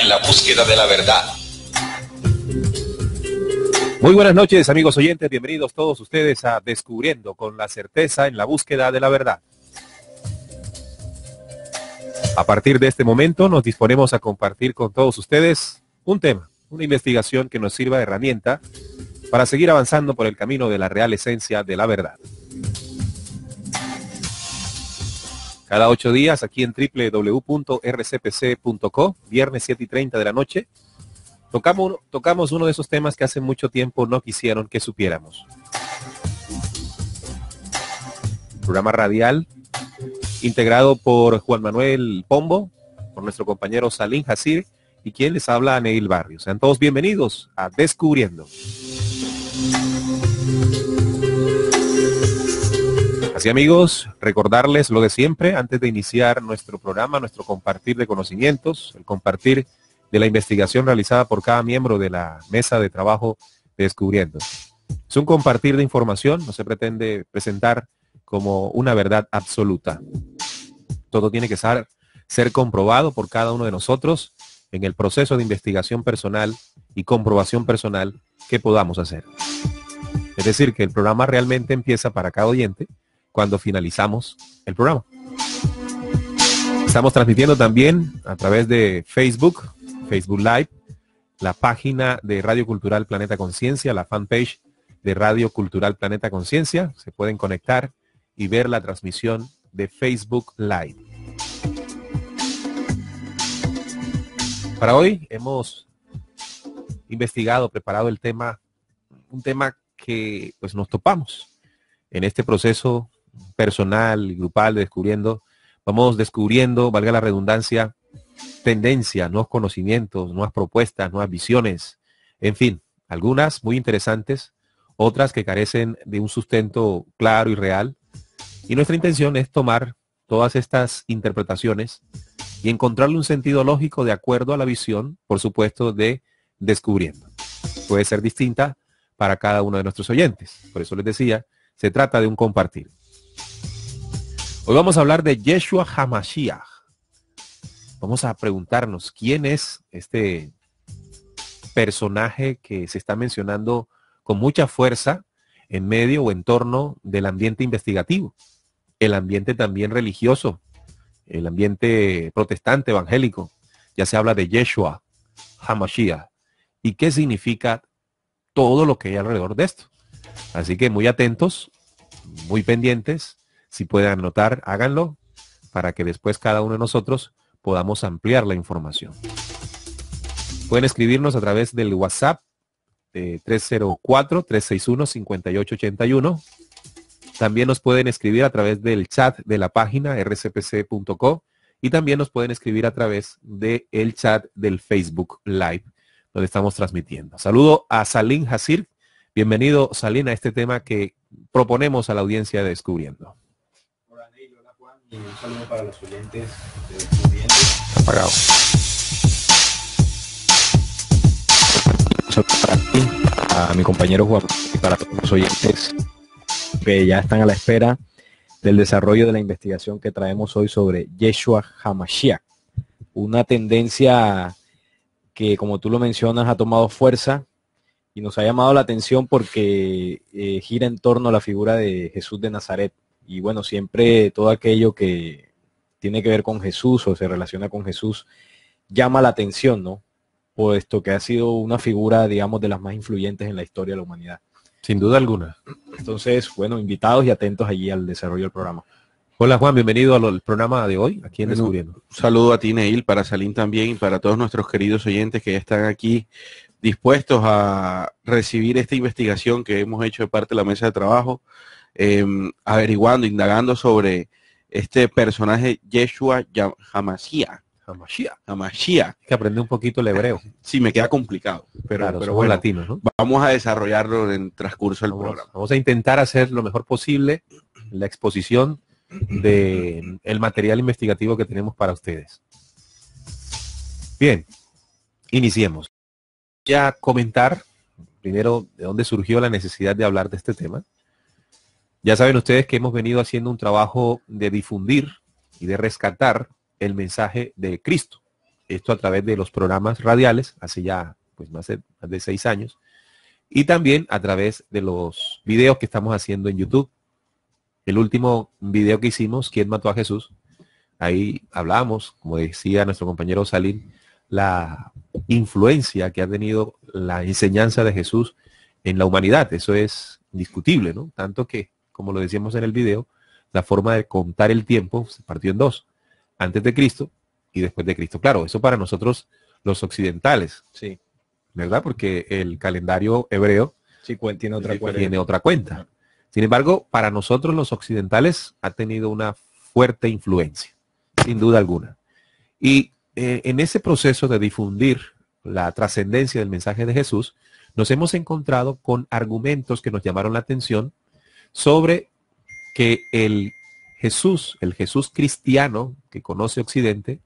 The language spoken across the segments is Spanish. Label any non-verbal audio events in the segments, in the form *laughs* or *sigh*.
en la búsqueda de la verdad. Muy buenas noches amigos oyentes, bienvenidos todos ustedes a Descubriendo con la certeza en la búsqueda de la verdad. A partir de este momento nos disponemos a compartir con todos ustedes un tema, una investigación que nos sirva de herramienta para seguir avanzando por el camino de la real esencia de la verdad. cada ocho días aquí en www.rcpc.co, viernes 7 y 30 de la noche. Tocamos, tocamos uno de esos temas que hace mucho tiempo no quisieron que supiéramos. Programa radial integrado por Juan Manuel Pombo, por nuestro compañero Salim Hasir y quien les habla, Neil Barrio. Sean todos bienvenidos a Descubriendo. y amigos, recordarles lo de siempre antes de iniciar nuestro programa, nuestro compartir de conocimientos, el compartir de la investigación realizada por cada miembro de la mesa de trabajo de Descubriendo. Es un compartir de información, no se pretende presentar como una verdad absoluta. Todo tiene que ser comprobado por cada uno de nosotros en el proceso de investigación personal y comprobación personal que podamos hacer. Es decir, que el programa realmente empieza para cada oyente cuando finalizamos el programa. Estamos transmitiendo también a través de Facebook, Facebook Live, la página de Radio Cultural Planeta Conciencia, la fanpage de Radio Cultural Planeta Conciencia. Se pueden conectar y ver la transmisión de Facebook Live. Para hoy hemos investigado, preparado el tema, un tema que pues nos topamos en este proceso personal, grupal, descubriendo, vamos descubriendo, valga la redundancia, tendencias, nuevos conocimientos, nuevas propuestas, nuevas visiones, en fin, algunas muy interesantes, otras que carecen de un sustento claro y real. Y nuestra intención es tomar todas estas interpretaciones y encontrarle un sentido lógico de acuerdo a la visión, por supuesto, de descubriendo. Puede ser distinta para cada uno de nuestros oyentes. Por eso les decía, se trata de un compartir. Hoy vamos a hablar de Yeshua Hamashiach. Vamos a preguntarnos quién es este personaje que se está mencionando con mucha fuerza en medio o en torno del ambiente investigativo, el ambiente también religioso, el ambiente protestante evangélico. Ya se habla de Yeshua Hamashiach. ¿Y qué significa todo lo que hay alrededor de esto? Así que muy atentos muy pendientes. Si pueden anotar, háganlo para que después cada uno de nosotros podamos ampliar la información. Pueden escribirnos a través del WhatsApp 304-361-5881. También nos pueden escribir a través del chat de la página rcpc.co y también nos pueden escribir a través del chat del Facebook Live donde estamos transmitiendo. Saludo a Salim Hasir. Bienvenido, Salim, a este tema que proponemos a la audiencia de Descubriendo. Hola, Ney, hola Juan, un saludo para los oyentes de Descubriendo. Apagado. Para ti, a mi compañero Juan y para todos los oyentes que ya están a la espera del desarrollo de la investigación que traemos hoy sobre Yeshua Hamashiach, una tendencia que como tú lo mencionas ha tomado fuerza y nos ha llamado la atención porque eh, gira en torno a la figura de Jesús de Nazaret. Y bueno, siempre todo aquello que tiene que ver con Jesús o se relaciona con Jesús llama la atención, ¿no? Puesto que ha sido una figura, digamos, de las más influyentes en la historia de la humanidad. Sin duda alguna. Entonces, bueno, invitados y atentos allí al desarrollo del programa. Hola Juan, bienvenido al programa de hoy, aquí en Un saludo a ti, Neil, para Salín también y para todos nuestros queridos oyentes que ya están aquí dispuestos a recibir esta investigación que hemos hecho de parte de la mesa de trabajo, em, averiguando, indagando sobre este personaje Yeshua Hamashia. Hamashia. Hamashia. que aprende un poquito el hebreo. *laughs* Sí, me queda complicado, pero, pero bueno, latinos, ¿no? vamos a desarrollarlo en transcurso del programa. Vamos a intentar hacer lo mejor posible la exposición del el material investigativo que tenemos para ustedes. Bien, iniciemos a comentar primero de dónde surgió la necesidad de hablar de este tema. Ya saben ustedes que hemos venido haciendo un trabajo de difundir y de rescatar el mensaje de Cristo. Esto a través de los programas radiales, hace ya pues, más, de, más de seis años, y también a través de los videos que estamos haciendo en YouTube. El último video que hicimos, ¿Quién mató a Jesús? Ahí hablamos, como decía nuestro compañero Salín, la influencia que ha tenido la enseñanza de Jesús en la humanidad. Eso es discutible, ¿no? Tanto que, como lo decíamos en el video, la forma de contar el tiempo se partió en dos, antes de Cristo y después de Cristo. Claro, eso para nosotros los occidentales, sí. ¿verdad? Porque el calendario hebreo tiene, otra cuenta. tiene otra cuenta. Sin embargo, para nosotros los occidentales ha tenido una fuerte influencia, sin duda alguna. Y eh, en ese proceso de difundir la trascendencia del mensaje de Jesús, nos hemos encontrado con argumentos que nos llamaron la atención sobre que el Jesús, el Jesús cristiano que conoce Occidente,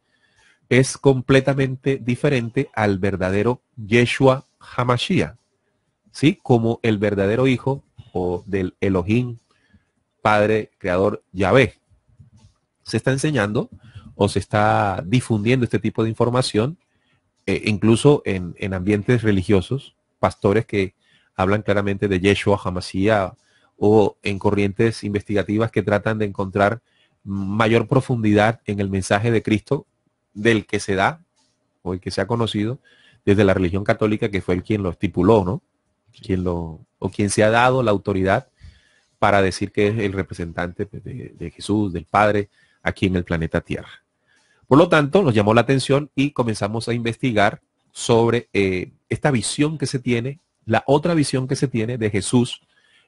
es completamente diferente al verdadero Yeshua Hamashiach, ¿sí? Como el verdadero hijo o del Elohim, Padre, Creador, Yahvé. Se está enseñando o se está difundiendo este tipo de información, eh, incluso en, ambientes religiosos, pastores que hablan claramente de Yeshua Hamasía o en corrientes investigativas que tratan de encontrar mayor profundidad en el mensaje de Cristo del que se da o el que se ha conocido desde la religión católica que fue el quien lo estipuló, ¿no? Quien lo, o quien se ha dado la autoridad para decir que es el representante pues, de Jesús, del Padre, aquí en el planeta Tierra. Por lo tanto, nos llamó la atención y comenzamos a investigar sobre eh, esta visión que se tiene, la otra visión que se tiene de Jesús,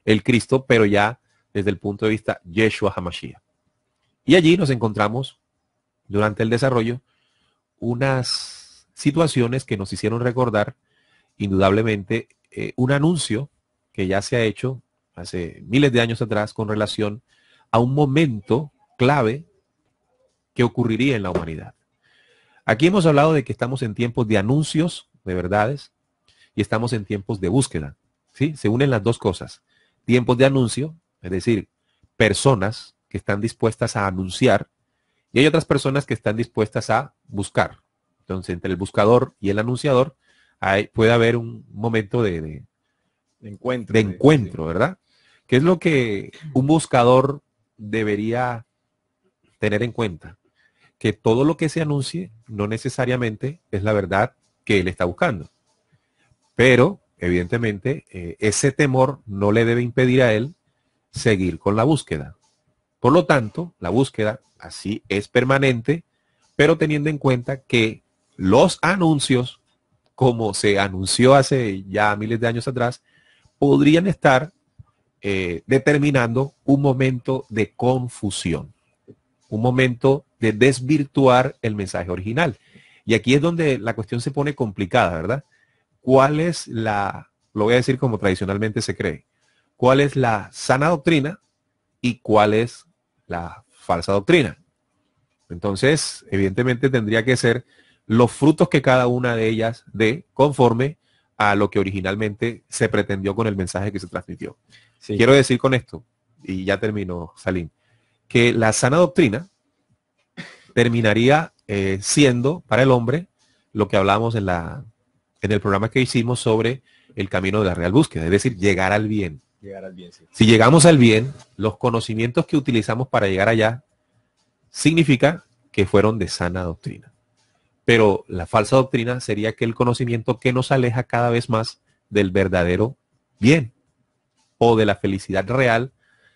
el Cristo, pero ya desde el punto de vista Yeshua Hamashiach. Y allí nos encontramos, durante el desarrollo, unas situaciones que nos hicieron recordar, indudablemente, eh, un anuncio que ya se ha hecho hace miles de años atrás con relación a un momento clave ¿Qué ocurriría en la humanidad. Aquí hemos hablado de que estamos en tiempos de anuncios de verdades y estamos en tiempos de búsqueda. ¿sí? Se unen las dos cosas. Tiempos de anuncio, es decir, personas que están dispuestas a anunciar y hay otras personas que están dispuestas a buscar. Entonces, entre el buscador y el anunciador puede haber un momento de, encuentro, ¿verdad? ¿Qué es lo que un buscador debería tener en cuenta? que todo lo que se anuncie no necesariamente es la verdad que él está buscando. Pero, evidentemente, eh, ese temor no le debe impedir a él seguir con la búsqueda. Por lo tanto, la búsqueda así es permanente, pero teniendo en cuenta que los anuncios, como se anunció hace ya miles de años atrás, podrían estar eh, determinando un momento de confusión, un momento de desvirtuar el mensaje original. Y aquí es donde la cuestión se pone complicada, ¿verdad? ¿Cuál es la, lo voy a decir como tradicionalmente se cree, cuál es la sana doctrina y cuál es la falsa doctrina? Entonces, evidentemente tendría que ser los frutos que cada una de ellas dé conforme a lo que originalmente se pretendió con el mensaje que se transmitió. Quiero decir con esto, y ya termino, Salim, que la sana doctrina terminaría eh, siendo para el hombre lo que hablamos en, la, en el programa que hicimos sobre el camino de la real búsqueda, es decir, llegar al bien. Si llegamos al bien, los conocimientos que utilizamos para llegar allá significa que fueron de sana doctrina. Pero la falsa doctrina sería aquel conocimiento que nos aleja cada vez más del verdadero bien o de la felicidad real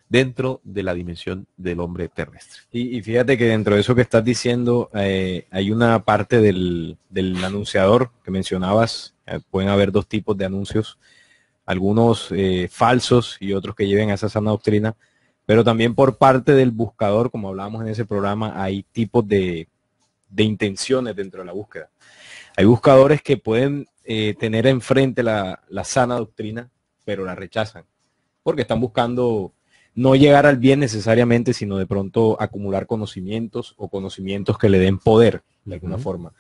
dentro de la dimensión del hombre terrestre. Y, fíjate que dentro de eso que estás diciendo, eh, hay una parte del, anunciador que mencionabas, eh, pueden haber dos tipos de anuncios, algunos eh, falsos y otros que lleven a esa sana doctrina, pero también por parte del buscador, como hablábamos en ese programa, hay tipos de, intenciones dentro de la búsqueda. Hay buscadores que pueden tener enfrente la, la sana doctrina, pero la rechazan, porque están buscando no llegar al bien necesariamente, sino de pronto acumular conocimientos o conocimientos que le den poder de alguna forma.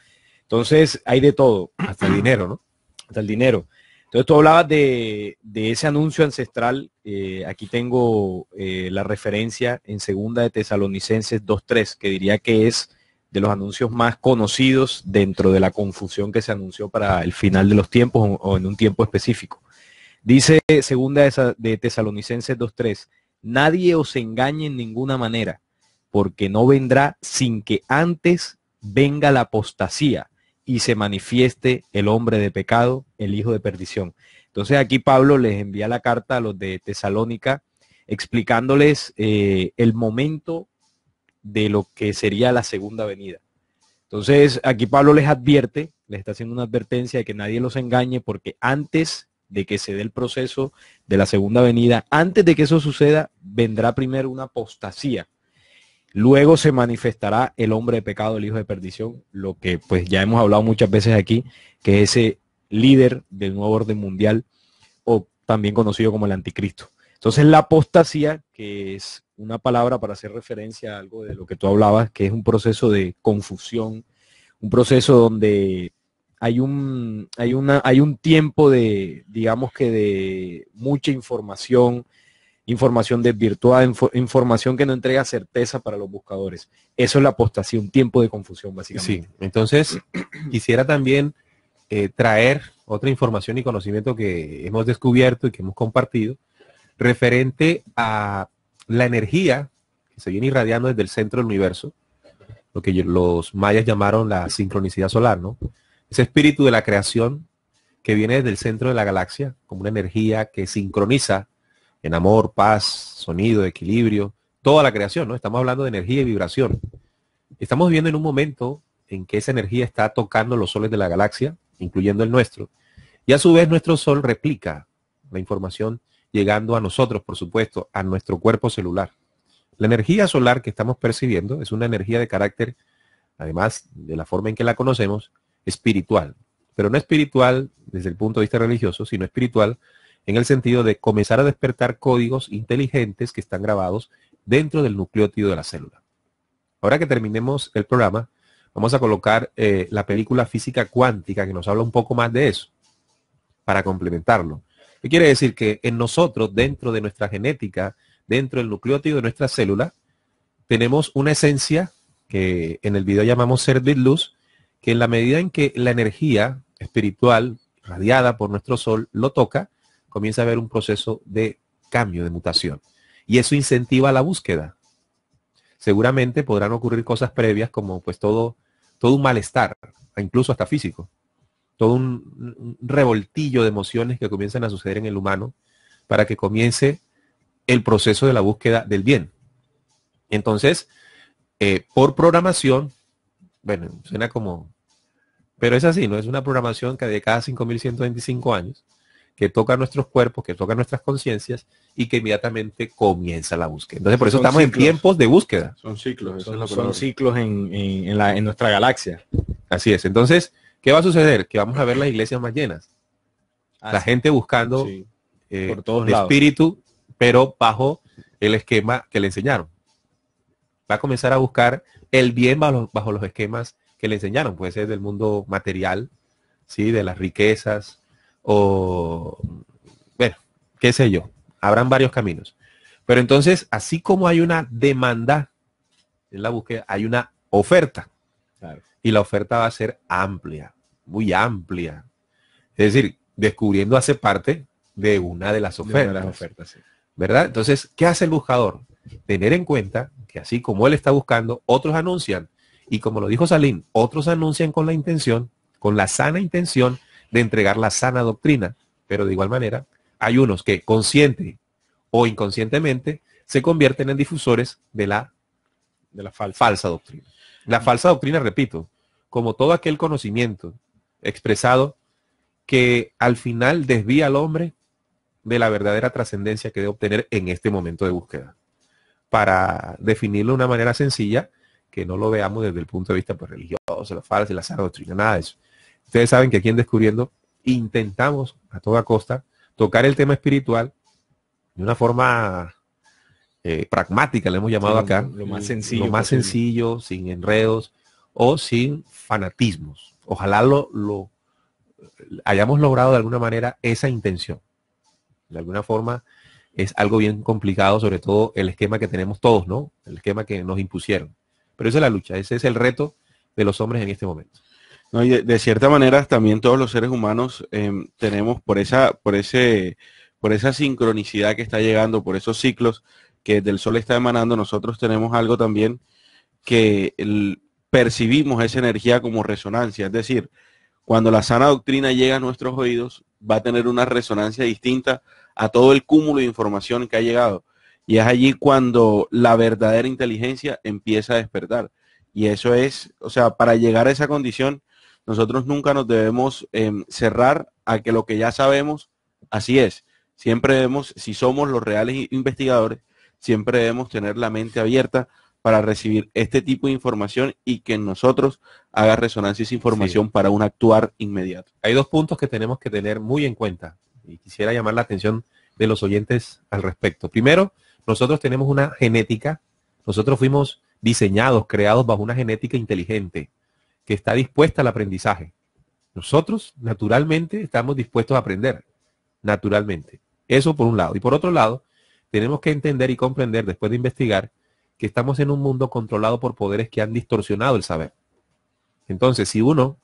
Entonces, hay de todo. Hasta el dinero, ¿no? Hasta el dinero. Entonces tú hablabas de, ese anuncio ancestral. Eh, aquí tengo eh, la referencia en segunda de Tesalonicenses 2.3, que diría que es de los anuncios más conocidos dentro de la confusión que se anunció para el final de los tiempos o, en un tiempo específico. Dice segunda de Tesalonicenses 2.3, Nadie os engañe en ninguna manera, porque no vendrá sin que antes venga la apostasía y se manifieste el hombre de pecado, el hijo de perdición. Entonces aquí Pablo les envía la carta a los de Tesalónica explicándoles eh, el momento de lo que sería la segunda venida. Entonces aquí Pablo les advierte, les está haciendo una advertencia de que nadie los engañe porque antes de que se dé el proceso de la segunda venida, antes de que eso suceda, vendrá primero una apostasía. Luego se manifestará el hombre de pecado, el hijo de perdición, lo que pues ya hemos hablado muchas veces aquí, que es ese líder del nuevo orden mundial o también conocido como el anticristo. Entonces la apostasía, que es una palabra para hacer referencia a algo de lo que tú hablabas, que es un proceso de confusión, un proceso donde hay un, hay una, hay un tiempo de, digamos que de mucha información, información desvirtuada, información que no entrega certeza para los buscadores. Eso es la apostación, un tiempo de confusión básicamente. Sí, entonces *clears throat* quisiera también eh, traer otra información y conocimiento que hemos descubierto y que hemos compartido referente a la energía que se viene irradiando desde el centro del universo, lo que los mayas llamaron la sincronicidad solar, ¿no? ese espíritu de la creación que viene desde el centro de la galaxia, como una energía que sincroniza en amor, paz, sonido, equilibrio, toda la creación, ¿no? Estamos hablando de energía y vibración. Estamos viviendo en un momento en que esa energía está tocando los soles de la galaxia, incluyendo el nuestro, y a su vez nuestro sol replica la información llegando a nosotros, por supuesto, a nuestro cuerpo celular. La energía solar que estamos percibiendo es una energía de carácter, además de la forma en que la conocemos, espiritual, pero no espiritual desde el punto de vista religioso, sino espiritual en el sentido de comenzar a despertar códigos inteligentes que están grabados dentro del nucleótido de la célula. Ahora que terminemos el programa, vamos a colocar eh, la película física cuántica que nos habla un poco más de eso, para complementarlo. ¿Qué quiere decir? Que en nosotros, dentro de nuestra genética, dentro del nucleótido de nuestra célula, tenemos una esencia que en el video llamamos ser de luz, en la medida en que la energía espiritual radiada por nuestro sol lo toca, comienza a haber un proceso de cambio, de mutación. Y eso incentiva la búsqueda. Seguramente podrán ocurrir cosas previas como pues todo, todo un malestar, incluso hasta físico, todo un, revoltillo de emociones que comienzan a suceder en el humano para que comience el proceso de la búsqueda del bien. Entonces, eh, por programación, bueno, suena como pero es así, ¿no? Es una programación que de cada 5.125 años, que toca nuestros cuerpos, que toca nuestras conciencias y que inmediatamente comienza la búsqueda. Entonces, por eso estamos en tiempos de búsqueda. Son ciclos, son, ciclos en, la, en, nuestra galaxia. Así es. Entonces, ¿qué va a suceder? Que vamos a ver las iglesias más llenas. Ah, la gente buscando eh, espíritu, pero bajo el esquema que le enseñaron. Va a comenzar a buscar el bien bajo, bajo los esquemas que le enseñaron, puede ser del mundo material, ¿sí? de las riquezas, o, bueno, qué sé yo, habrán varios caminos. Pero entonces, así como hay una demanda en la búsqueda, hay una oferta. Y la oferta va a ser amplia, muy amplia. Es decir, descubriendo hace parte de una de las ofertas. las ofertas ¿Verdad? Entonces, ¿qué hace el buscador? Tener en cuenta que así como él está buscando, otros anuncian y como lo dijo Salín, otros anuncian con la intención, con la sana intención de entregar la sana doctrina, pero de igual manera hay unos que consciente o inconscientemente se convierten en difusores de la, de la falsa doctrina. La falsa doctrina, repito, como todo aquel conocimiento expresado que al final desvía al hombre de la verdadera trascendencia que debe obtener en este momento de búsqueda. Para definirlo de una manera sencilla, que no lo veamos desde el punto de vista pues, religioso, la falsa, la sana doctrina, nada de eso. Ustedes saben que aquí en Descubriendo intentamos a toda costa tocar el tema espiritual de una forma eh, pragmática, le hemos llamado acá. Lo más sencillo. más sencillo, sin enredos o sin fanatismos. Ojalá lo, lo hayamos logrado de alguna manera esa intención. De alguna forma es algo bien complicado, sobre todo el esquema que tenemos todos, ¿no? El esquema que nos impusieron. Pero esa es la lucha, ese es el reto de los hombres en este momento. de, cierta manera también todos los seres humanos eh, tenemos por esa, por ese, por esa sincronicidad que está llegando, por esos ciclos que del sol está emanando, nosotros tenemos algo también que percibimos esa energía como resonancia. Es decir, cuando la sana doctrina llega a nuestros oídos, va a tener una resonancia distinta a todo el cúmulo de información que ha llegado. Y es allí cuando la verdadera inteligencia empieza a despertar. Y eso es, o sea, para llegar a esa condición, nosotros nunca nos debemos em, cerrar a que lo que ya sabemos, así es. Siempre debemos, si somos los reales investigadores, siempre debemos tener la mente abierta para recibir este tipo de información y que nosotros haga resonancia esa información para un actuar inmediato. Hay dos puntos que tenemos que tener muy en cuenta y quisiera llamar la atención de los oyentes al respecto. Primero, nosotros tenemos una genética, nosotros fuimos diseñados, creados bajo una genética inteligente que está dispuesta al aprendizaje. Nosotros naturalmente estamos dispuestos a aprender, naturalmente. Eso por un lado. Y por otro lado, tenemos que entender y comprender después de investigar que estamos en un mundo controlado por poderes que han distorsionado el saber. Entonces, si uno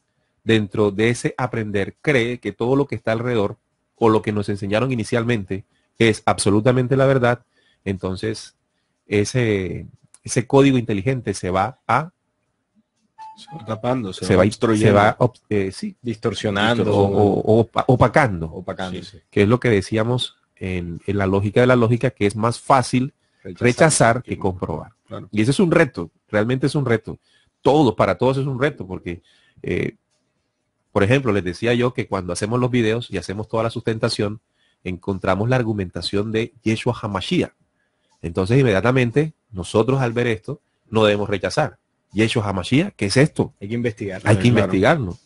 dentro de ese aprender cree que todo lo que está alrededor o lo que nos enseñaron inicialmente es absolutamente la verdad, entonces, ese, código inteligente se va a se va tapando, se, se va, eh, distorsionando o, opacando, opacando que es lo que decíamos en, la lógica de la lógica, que es más fácil rechazar, que comprobar. Y ese es un reto, realmente es un reto. Todo, para todos es un reto, porque, eh, por ejemplo, les decía yo que cuando hacemos los videos y hacemos toda la sustentación, encontramos la argumentación de Yeshua Hamashiach entonces, inmediatamente, nosotros al ver esto, no debemos rechazar. Y hechos a ¿qué es esto? Hay que investigarlo. Hay que investigarlo.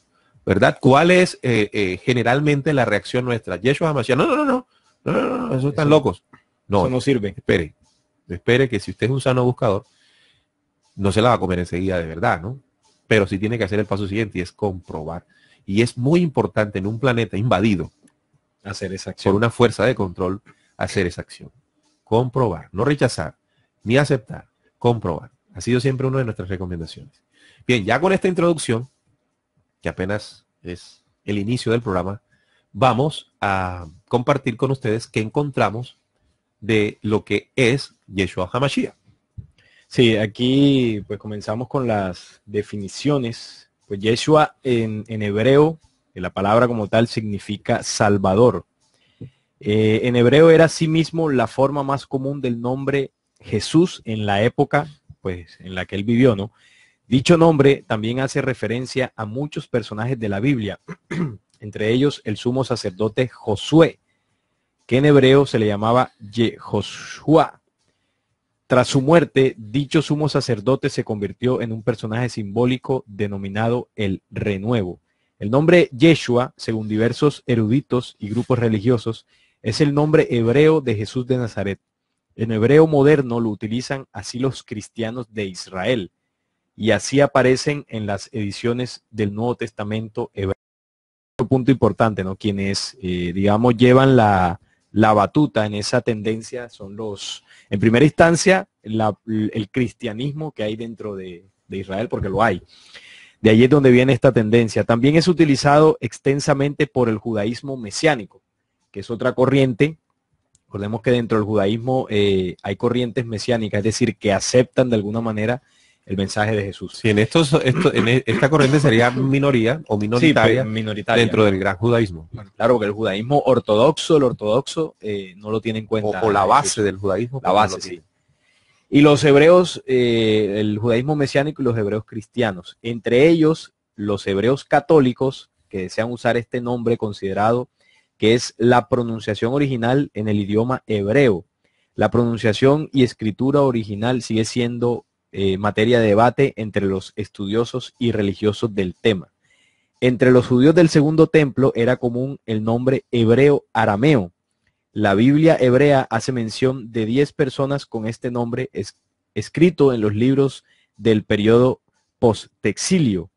¿Verdad? ¿Cuál es eh, eh, generalmente la reacción nuestra? Yeshua Hamashiach, no, no, no, no, no, no, están locos. No, eso no sirve. Espere, espere que si usted es un sano buscador, no se la va a comer enseguida de verdad, ¿no? Pero sí tiene que hacer el paso siguiente y es comprobar. Y es muy importante en un planeta invadido hacer esa acción. Por una fuerza de control, hacer esa acción comprobar, no rechazar, ni aceptar, comprobar. Ha sido siempre una de nuestras recomendaciones. Bien, ya con esta introducción, que apenas es el inicio del programa, vamos a compartir con ustedes qué encontramos de lo que es Yeshua Hamashiach. Sí, aquí pues comenzamos con las definiciones. Pues Yeshua en, en hebreo, en la palabra como tal significa salvador. Eh, en hebreo era sí mismo la forma más común del nombre Jesús en la época pues, en la que él vivió, ¿no? Dicho nombre también hace referencia a muchos personajes de la Biblia, *clears throat* entre ellos el sumo sacerdote Josué, que en hebreo se le llamaba Yehoshua. Tras su muerte, dicho sumo sacerdote se convirtió en un personaje simbólico denominado el renuevo. El nombre Yeshua, según diversos eruditos y grupos religiosos, es el nombre hebreo de Jesús de Nazaret. En hebreo moderno lo utilizan así los cristianos de Israel y así aparecen en las ediciones del Nuevo Testamento hebreo. Otro punto importante, ¿no? Quienes, eh, digamos, llevan la, batuta en esa tendencia son los, en primera instancia, el cristianismo que hay dentro de, de Israel, porque lo hay. De ahí es donde viene esta tendencia. También es utilizado extensamente por el judaísmo mesiánico que es otra corriente. Recordemos que dentro del judaísmo eh, hay corrientes mesiánicas, es decir, que aceptan de alguna manera el mensaje de Jesús. Si en estos, en e, esta corriente sería *laughs* minoría o minoritaria, minoritaria, dentro del gran judaísmo. Claro, que el judaísmo ortodoxo, el ortodoxo eh, no lo tiene en cuenta. O, la base del judaísmo. La pues, base, sí. Y los hebreos, eh, el judaísmo mesiánico y los hebreos cristianos. Entre ellos, los hebreos católicos, que desean usar este nombre considerado que es la pronunciación original en el idioma hebreo. La pronunciación y escritura original sigue siendo eh, materia de debate entre los estudiosos y religiosos del tema. Entre los judíos del segundo templo era común el nombre hebreo arameo. La Biblia hebrea hace mención de 10 personas con este nombre escrito en los libros del periodo postexilio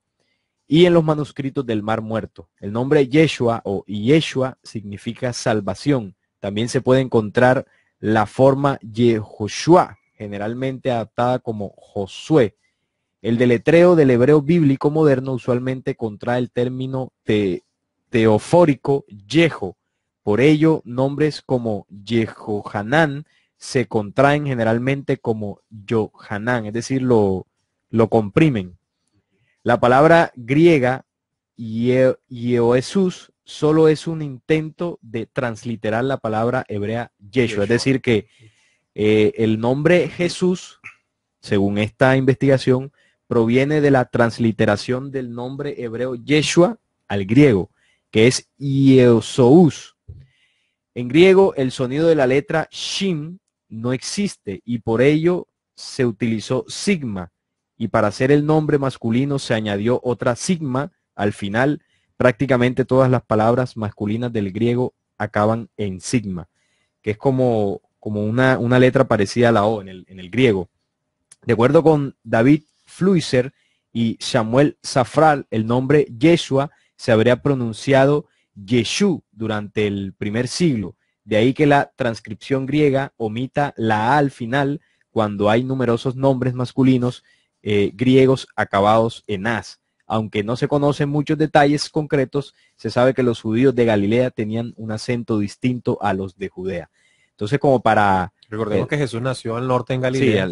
y en los manuscritos del Mar Muerto. El nombre Yeshua o Yeshua significa salvación. También se puede encontrar la forma Yehoshua, generalmente adaptada como Josué. El deletreo del hebreo bíblico moderno usualmente contrae el término teofórico Yeho. Por ello, nombres como Yehohanan se contraen generalmente como Yohanan, es decir, lo comprimen. La palabra griega Yehoshua solo es un intento de transliterar la palabra hebrea Yeshua. Es decir, que eh, el nombre Jesús, según esta investigación, proviene de la transliteración del nombre hebreo Yeshua al griego, que es Yeosous. En griego, el sonido de la letra Shin no existe y por ello se utilizó sigma y para hacer el nombre masculino se añadió otra sigma al final. Prácticamente todas las palabras masculinas del griego acaban en sigma, que es como, como una, letra parecida a la O en el, en el griego. De acuerdo con David Fluiser y Samuel Safral, el nombre Yeshua se habría pronunciado Yeshu durante el primer siglo. De ahí que la transcripción griega omita la A al final cuando hay numerosos nombres masculinos eh, griegos acabados en as. Aunque no se conocen muchos detalles concretos, se sabe que los judíos de Galilea tenían un acento distinto a los de Judea. Entonces, como para... Recordemos eh, que Jesús nació al norte en Galilea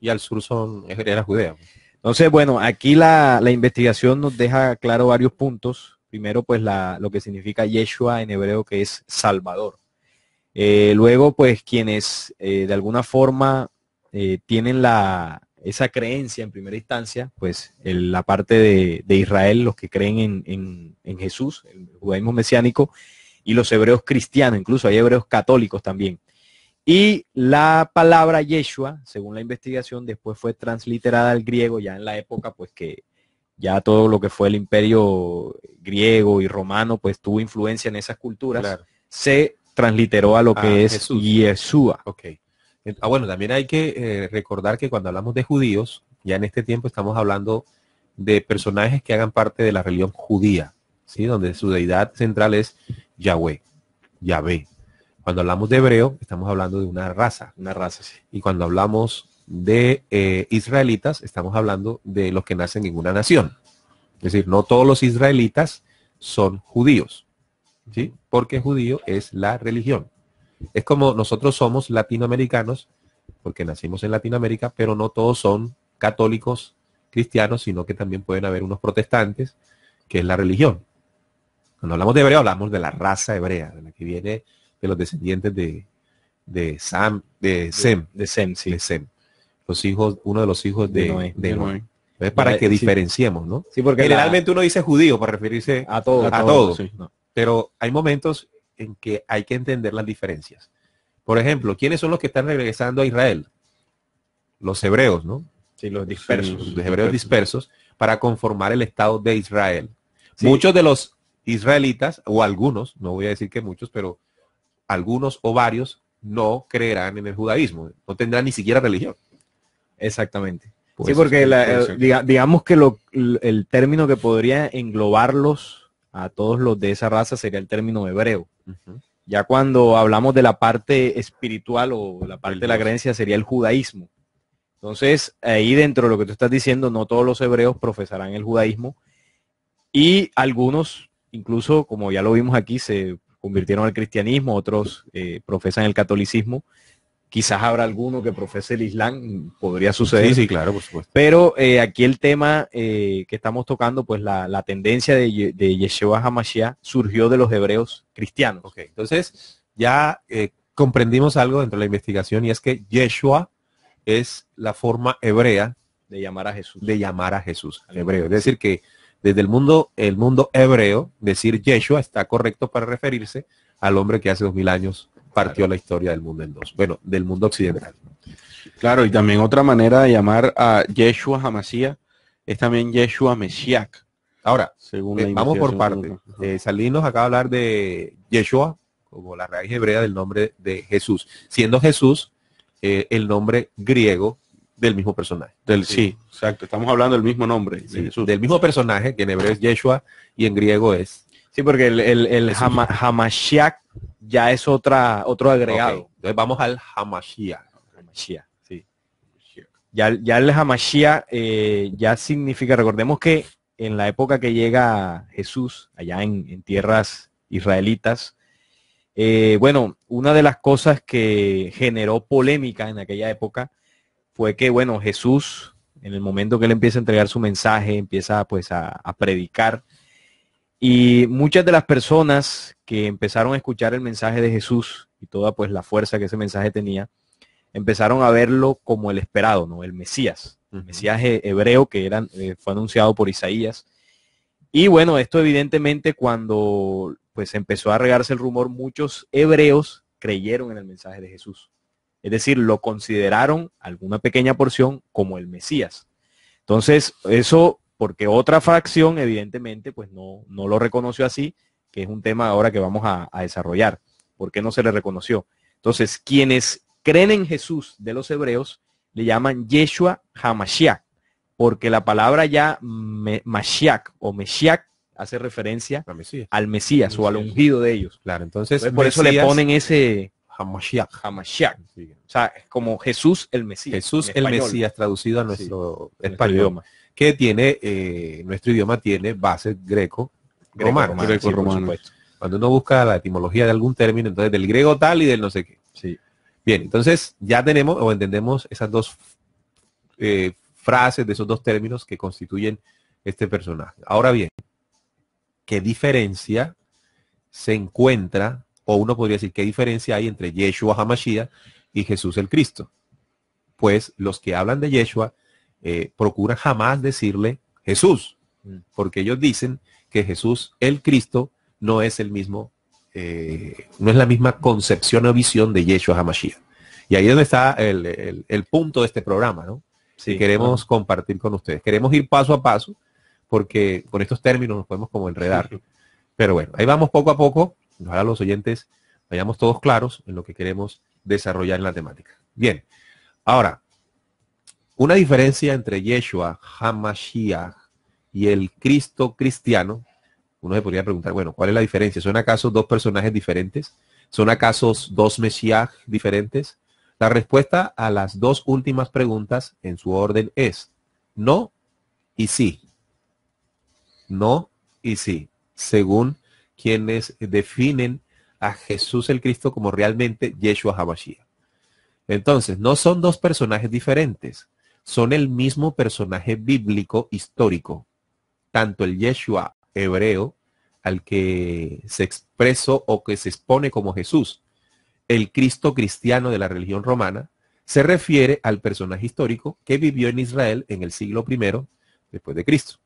y al sur son, era Judea. Entonces, bueno, aquí la, investigación nos deja claro varios puntos. Primero, pues la, lo que significa Yeshua en hebreo, que es Salvador. Eh, luego, pues quienes de alguna forma tienen la, esa creencia en primera instancia, pues la parte de, Israel, los que creen en, Jesús, el judaísmo mesiánico, y los hebreos cristianos, incluso hay hebreos católicos también. Y la palabra Yeshua, según la investigación, después fue transliterada al griego ya en la época, pues que ya todo lo que fue el imperio griego y romano, pues tuvo influencia en esas culturas, se transliteró a lo que es Yeshua. Ah, bueno, también hay que eh, recordar que cuando hablamos de judíos, ya en este tiempo estamos hablando de personajes que hagan parte de la religión judía, ¿sí? donde su deidad central es Yahweh, Yahvé. Cuando hablamos de hebreo, estamos hablando de una raza. Una raza, Y cuando hablamos de eh, israelitas, estamos hablando de los que nacen en una nación. Es decir, no todos los israelitas son judíos, ¿sí? porque judío es la religión. Es como nosotros somos latinoamericanos, porque nacimos en Latinoamérica, pero no todos son católicos cristianos, sino que también pueden haber unos protestantes, que es la religión. Cuando hablamos de hebreo, hablamos de la raza hebrea, de la que viene de los descendientes de, de Sam, de Sem. De, Sem, sí. De Sem. Los hijos, uno de los hijos de, de Noé. para que diferenciemos, ¿no? Sí, porque generalmente uno dice judío para referirse a, todo, todos. Pero hay momentos en que hay que entender las diferencias. Por ejemplo, ¿quiénes son los que están regresando a Israel? Los hebreos, ¿no? Sí, los dispersos. los hebreos dispersos para conformar el Estado de Israel. Muchos de los israelitas, o algunos, no voy a decir que muchos, pero algunos o varios no creerán en el judaísmo, no tendrán ni siquiera religión. Exactamente. sí, porque digamos que lo, el término que podría englobarlos a todos los de esa raza sería el término hebreo. Ya cuando hablamos de la parte espiritual o la parte de la creencia sería el judaísmo. Entonces, ahí dentro de lo que tú estás diciendo, no todos los hebreos profesarán el judaísmo y algunos, incluso como ya lo vimos aquí, se convirtieron al cristianismo, otros eh, profesan el catolicismo. Quizás habrá alguno que profese el Islam, podría suceder. Sí, claro, por supuesto. Pero eh, aquí el tema eh, que estamos tocando, pues la, tendencia de, Yeshua Hamashiach surgió de los hebreos cristianos. entonces, ya eh, comprendimos algo dentro de la investigación y es que Yeshua es la forma hebrea de llamar a Jesús. De llamar a Jesús, al hebreo. Es decir, que desde el mundo, el mundo hebreo, decir Yeshua está correcto para referirse al hombre que hace dos mil años partió la historia del mundo en dos, bueno, del mundo occidental. Claro, y también otra manera de llamar a Yeshua Hamasía es también Yeshua Mesiak Ahora, según eh, vamos por parte. salimos acá acaba hablar de Yeshua como la raíz hebrea del nombre de Jesús, siendo Jesús eh, el nombre griego del mismo personaje. Del, sí. exacto. Estamos hablando del mismo nombre. Del mismo personaje, que en hebreo es Yeshua y en griego es. Sí, porque el, el, el ya es otra, otro agregado. Entonces vamos al Hamashiach. Hamashiach sí. Ya, ya el Hamashiach eh, ya significa, recordemos que en la época que llega Jesús, allá en, tierras israelitas, eh, bueno, una de las cosas que generó polémica en aquella época fue que, bueno, Jesús, en el momento que él empieza a entregar su mensaje, empieza pues a predicar, y muchas de las personas que empezaron a escuchar el mensaje de Jesús y toda pues la fuerza que ese mensaje tenía, empezaron a verlo como el esperado, ¿no? El Mesías, el Mesías hebreo que era, eh, fue anunciado por Isaías. Y bueno, esto evidentemente cuando pues empezó a regarse el rumor, muchos hebreos creyeron en el mensaje de Jesús. Es decir, lo consideraron alguna pequeña porción como el Mesías. Entonces, eso porque otra facción, evidentemente pues no, no lo reconoció así, que es un tema ahora que vamos a, desarrollar. ¿Por qué no se le reconoció? Entonces, quienes creen en Jesús de los hebreos le llaman Yeshua Hamashiach, porque la palabra ya Mashiach o Meshiach hace referencia al Mesías, o al ungido de ellos. Claro, entonces, por eso le ponen ese Hamashiach. Hamashiach. O sea, como Jesús el Mesías. Jesús el Mesías traducido a nuestro, español. nuestro idioma que tiene, eh, nuestro idioma tiene base greco, romano, Cuando uno busca la etimología de algún término, entonces del griego tal y del no sé qué. Bien, entonces ya tenemos o entendemos esas dos eh, frases de esos dos términos que constituyen este personaje. Ahora bien, ¿qué diferencia se encuentra, o uno podría decir, qué diferencia hay entre Yeshua Hamashia y Jesús el Cristo? Pues los que hablan de Yeshua eh, procura jamás decirle Jesús, mm. porque ellos dicen que Jesús, el Cristo, no es el mismo, eh, no es la misma concepción o visión de Yeshua HaMashiach. Y ahí es donde está el, punto de este programa, ¿no? queremos compartir con ustedes. Queremos ir paso a paso, porque con estos términos nos podemos como enredar. Pero bueno, ahí vamos poco a poco. Ojalá los oyentes vayamos todos claros en lo que queremos desarrollar en la temática. Bien, ahora, una diferencia entre Yeshua Hamashiach y el Cristo cristiano, uno se podría preguntar, bueno, ¿cuál es la diferencia? ¿Son acaso dos personajes diferentes? ¿Son acaso dos Mesías diferentes? La respuesta a las dos últimas preguntas en su orden es no y sí. No y sí, según quienes definen a Jesús el Cristo como realmente Yeshua Hamashiach. Entonces, no son dos personajes diferentes, son el mismo personaje bíblico histórico, tanto el Yeshua hebreo al que se expresó o que se expone como Jesús, el Cristo cristiano de la religión romana, se refiere al personaje histórico que vivió en Israel en el siglo I después de Cristo.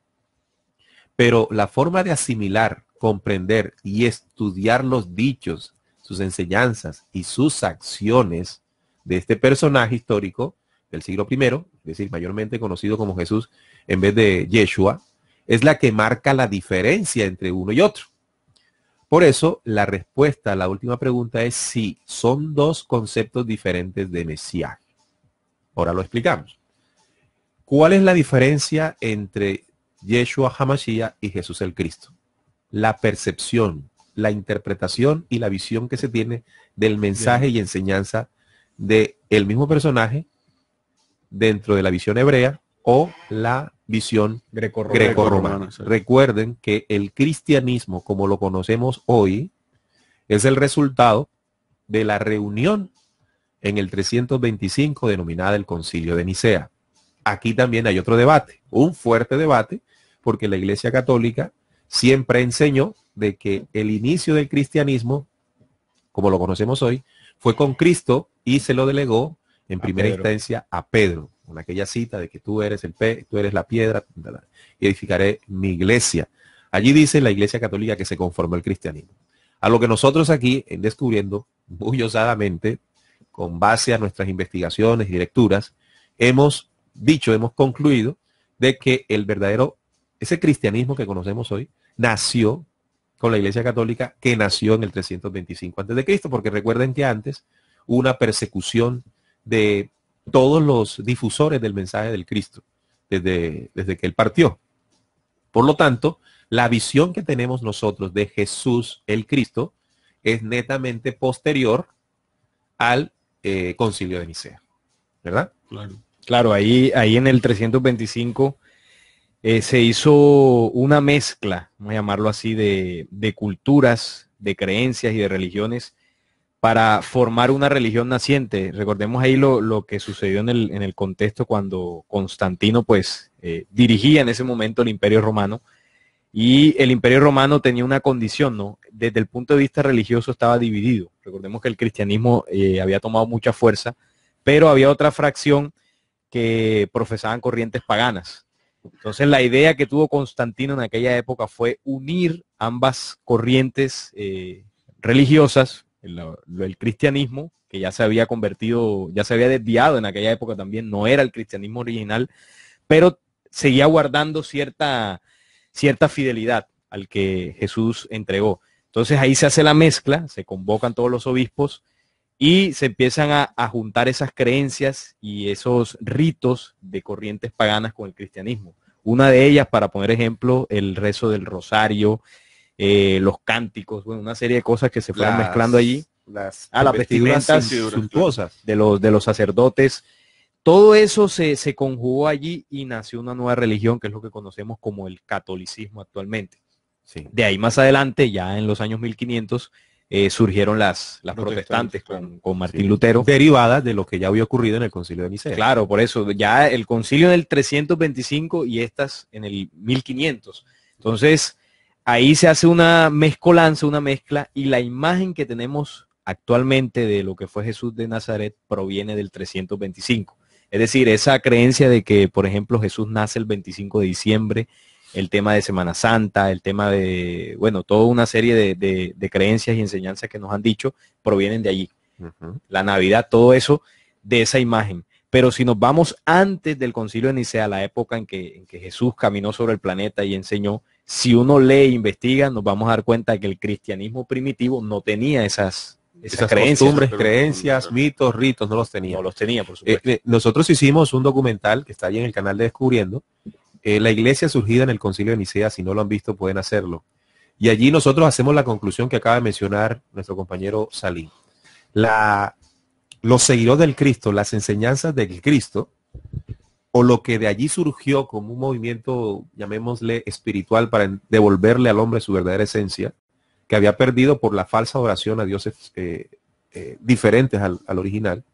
Pero la forma de asimilar, comprender y estudiar los dichos, sus enseñanzas y sus acciones de este personaje histórico del siglo I es decir, mayormente conocido como Jesús en vez de Yeshua, es la que marca la diferencia entre uno y otro. Por eso, la respuesta a la última pregunta es si son dos conceptos diferentes de Mesías. Ahora lo explicamos. ¿Cuál es la diferencia entre Yeshua Hamashiach y Jesús el Cristo? La percepción, la interpretación y la visión que se tiene del mensaje y enseñanza de el mismo personaje dentro de la visión hebrea o la visión grecorromana. Recuerden que el cristianismo, como lo conocemos hoy, es el resultado de la reunión en el 325 denominada el Concilio de Nicea. Aquí también hay otro debate, un fuerte debate, porque la Iglesia Católica siempre enseñó de que el inicio del cristianismo, como lo conocemos hoy, fue con Cristo y se lo delegó en primera instancia a Pedro, con aquella cita de que tú eres el pe, tú eres la piedra, y edificaré mi iglesia. Allí dice la iglesia católica que se conformó el cristianismo. A lo que nosotros aquí en descubriendo, bullosadamente, con base a nuestras investigaciones y lecturas, hemos dicho, hemos concluido de que el verdadero, ese cristianismo que conocemos hoy, nació con la Iglesia Católica que nació en el 325 a.C., porque recuerden que antes hubo una persecución de todos los difusores del mensaje del Cristo desde, desde que Él partió. Por lo tanto, la visión que tenemos nosotros de Jesús el Cristo es netamente posterior al eh, concilio de Nicea. ¿Verdad? Claro. Claro, ahí, ahí en el 325 eh, se hizo una mezcla, vamos a llamarlo así, de, de, culturas, de creencias y de religiones para formar una religión naciente. Recordemos ahí lo, lo que sucedió en el, contexto cuando Constantino pues eh, dirigía en ese momento el imperio romano y el imperio romano tenía una condición, ¿no? Desde el punto de vista religioso estaba dividido. Recordemos que el cristianismo eh, había tomado mucha fuerza, pero había otra fracción que profesaban corrientes paganas. Entonces la idea que tuvo Constantino en aquella época fue unir ambas corrientes eh, religiosas el, cristianismo, que ya se había convertido, ya se había desviado en aquella época también, no era el cristianismo original, pero seguía guardando cierta, cierta fidelidad al que Jesús entregó. Entonces ahí se hace la mezcla, se convocan todos los obispos y se empiezan a, a juntar esas creencias y esos ritos de corrientes paganas con el cristianismo. Una de ellas, para poner ejemplo, el rezo del rosario, eh, los cánticos, bueno, una serie de cosas que se fueron mezclando allí. Las, ah, las vestiduras suntuosas de los, de los sacerdotes. Todo eso se, conjugó allí y nació una nueva religión que es lo que conocemos como el catolicismo actualmente. De ahí más adelante, ya en los años 1500, eh, surgieron las, las protestantes, con, Martín Lutero. Derivadas de lo que ya había ocurrido en el concilio de Nicea. Claro, por eso, ya el concilio del 325 y estas en el 1500. Entonces, ahí se hace una mezcolanza, una mezcla, y la imagen que tenemos actualmente de lo que fue Jesús de Nazaret proviene del 325. Es decir, esa creencia de que, por ejemplo, Jesús nace el 25 de diciembre, el tema de Semana Santa, el tema de, bueno, toda una serie de, creencias y enseñanzas que nos han dicho provienen de allí. La Navidad, todo eso, de esa imagen. Pero si nos vamos antes del concilio de Nicea, la época en que Jesús caminó sobre el planeta y enseñó, si uno lee e investiga, nos vamos a dar cuenta que el cristianismo primitivo no tenía esas, creencias, costumbres, creencias, mitos, ritos, no los tenía. No los tenía, por supuesto. Eh, eh, nosotros hicimos un documental que está ahí en el canal de Descubriendo, eh, La Iglesia surgida en el Concilio de Nicea, si no lo han visto pueden hacerlo. Y allí nosotros hacemos la conclusión que acaba de mencionar nuestro compañero Salín. La, los seguidores del Cristo, las enseñanzas del Cristo, o lo que de allí surgió como un movimiento, llamémosle espiritual, para devolverle al hombre su verdadera esencia, que había perdido por la falsa oración a dioses eh, eh, diferentes al original,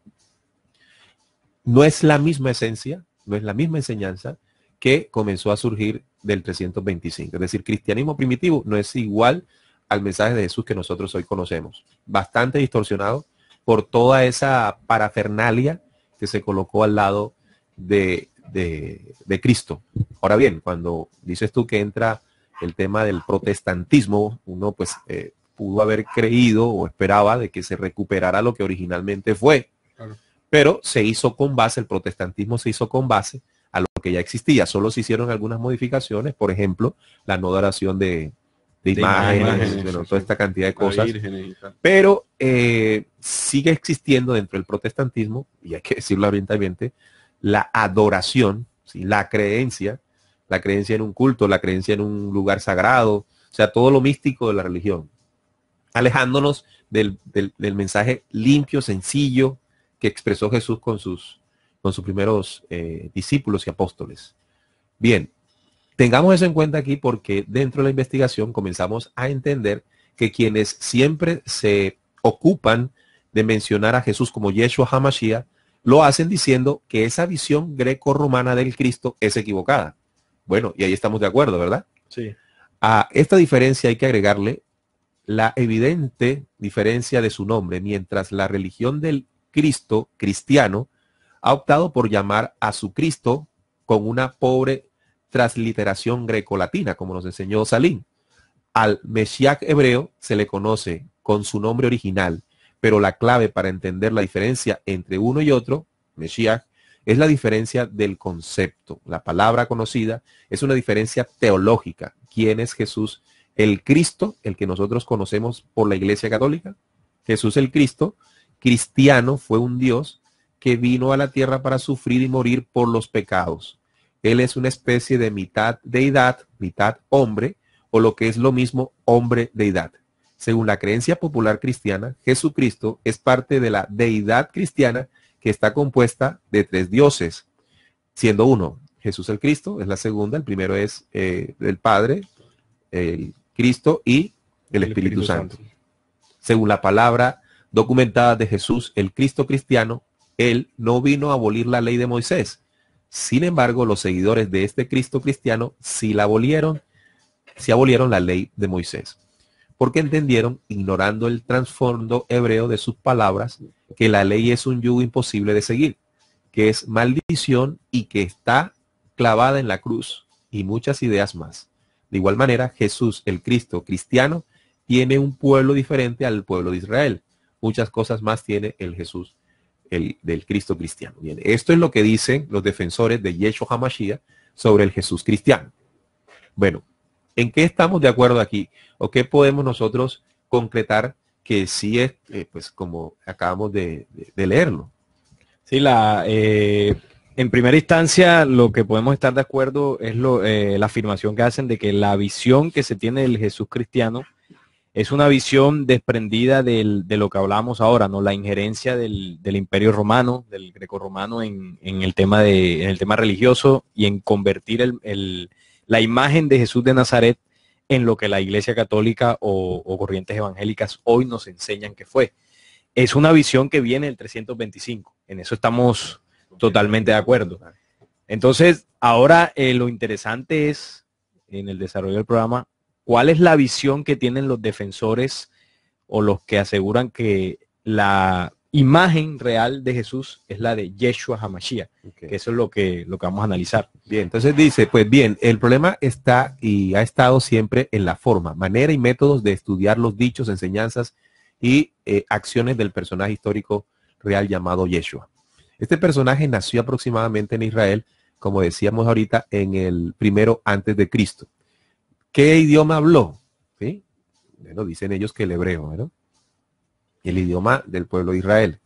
no es la misma esencia, no es la misma enseñanza que comenzó a surgir del 325. Es decir, cristianismo primitivo no es igual al mensaje de Jesús que nosotros hoy conocemos. Bastante distorsionado por toda esa parafernalia que se colocó al lado de de, Cristo. Ahora bien, cuando dices tú que entra el tema del protestantismo, uno pues eh, pudo haber creído o esperaba de que se recuperara lo que originalmente fue. Pero se hizo con base, el protestantismo se hizo con base a lo que ya existía. Solo se hicieron algunas modificaciones, por ejemplo, la no adoración de, de, imágenes, toda esta cantidad de cosas. Pero eh, sigue existiendo dentro del protestantismo, y hay que decirlo abiertamente, la adoración, la creencia, la creencia en un culto, la creencia en un lugar sagrado, o sea, todo lo místico de la religión, alejándonos del, mensaje limpio, sencillo que expresó Jesús con sus, con sus primeros eh, discípulos y apóstoles. Bien, tengamos eso en cuenta aquí porque dentro de la investigación comenzamos a entender que quienes siempre se ocupan de mencionar a Jesús como Yeshua HaMashiach lo hacen diciendo que esa visión greco-romana del Cristo es equivocada. Bueno, y ahí estamos de acuerdo, ¿verdad? Sí. A esta diferencia hay que agregarle la evidente diferencia de su nombre, mientras la religión del Cristo cristiano ha optado por llamar a su Cristo con una pobre transliteración grecolatina, como nos enseñó Salín. Al Mesías hebreo se le conoce con su nombre original, pero la clave para entender la diferencia entre uno y otro, Meshiach, es la diferencia del concepto. La palabra conocida es una diferencia teológica. ¿Quién es Jesús? El Cristo, el que nosotros conocemos por la Iglesia Católica. Jesús el Cristo, cristiano, fue un Dios que vino a la tierra para sufrir y morir por los pecados. Él es una especie de mitad deidad, mitad hombre, o lo que es lo mismo hombre deidad. Según la creencia popular cristiana, Jesucristo es parte de la deidad cristiana que está compuesta de tres dioses, siendo uno Jesús el Cristo, es la segunda, el primero es eh, el Padre, el Cristo y el, Espíritu, Santo. Santo. Según la palabra documentada de Jesús, el Cristo cristiano, él no vino a abolir la ley de Moisés. Sin embargo, los seguidores de este Cristo cristiano sí la abolieron, sí abolieron la ley de Moisés porque entendieron, ignorando el trasfondo hebreo de sus palabras, que la ley es un yugo imposible de seguir, que es maldición y que está clavada en la cruz, y muchas ideas más. De igual manera, Jesús, el Cristo cristiano, tiene un pueblo diferente al pueblo de Israel. Muchas cosas más tiene el Jesús el, del Cristo cristiano. Bien, esto es lo que dicen los defensores de Yeshua Hamashia sobre el Jesús cristiano. Bueno, ¿En qué estamos de acuerdo aquí? ¿O qué podemos nosotros concretar que sí es, eh, pues como acabamos de, leerlo? Sí, la, eh, en primera instancia lo que podemos estar de acuerdo es eh, la afirmación que hacen de que la visión que se tiene del Jesús cristiano es una visión desprendida de lo que hablamos ahora, ¿no? La injerencia del, imperio romano, del greco-romano en, el tema el tema religioso y en convertir el, la imagen de Jesús de Nazaret en lo que la Iglesia Católica o, corrientes evangélicas hoy nos enseñan que fue. Es una visión que viene del 325, en eso estamos totalmente de acuerdo. Entonces, ahora eh, lo interesante es, en el desarrollo del programa, cuál es la visión que tienen los defensores o los que aseguran que la imagen real de Jesús es la de Yeshua Hamashiach, que eso es lo que, lo que vamos a analizar. Bien, entonces dice, pues bien, el problema está y ha estado siempre en la forma, manera y métodos de estudiar los dichos, enseñanzas y eh, acciones del personaje histórico real llamado Yeshua. Este personaje nació aproximadamente en Israel, como decíamos ahorita, en el primero antes de Cristo. ¿Qué idioma habló? ¿Sí? Bueno, dicen ellos que el hebreo, ¿verdad? el idioma del pueblo de Israel.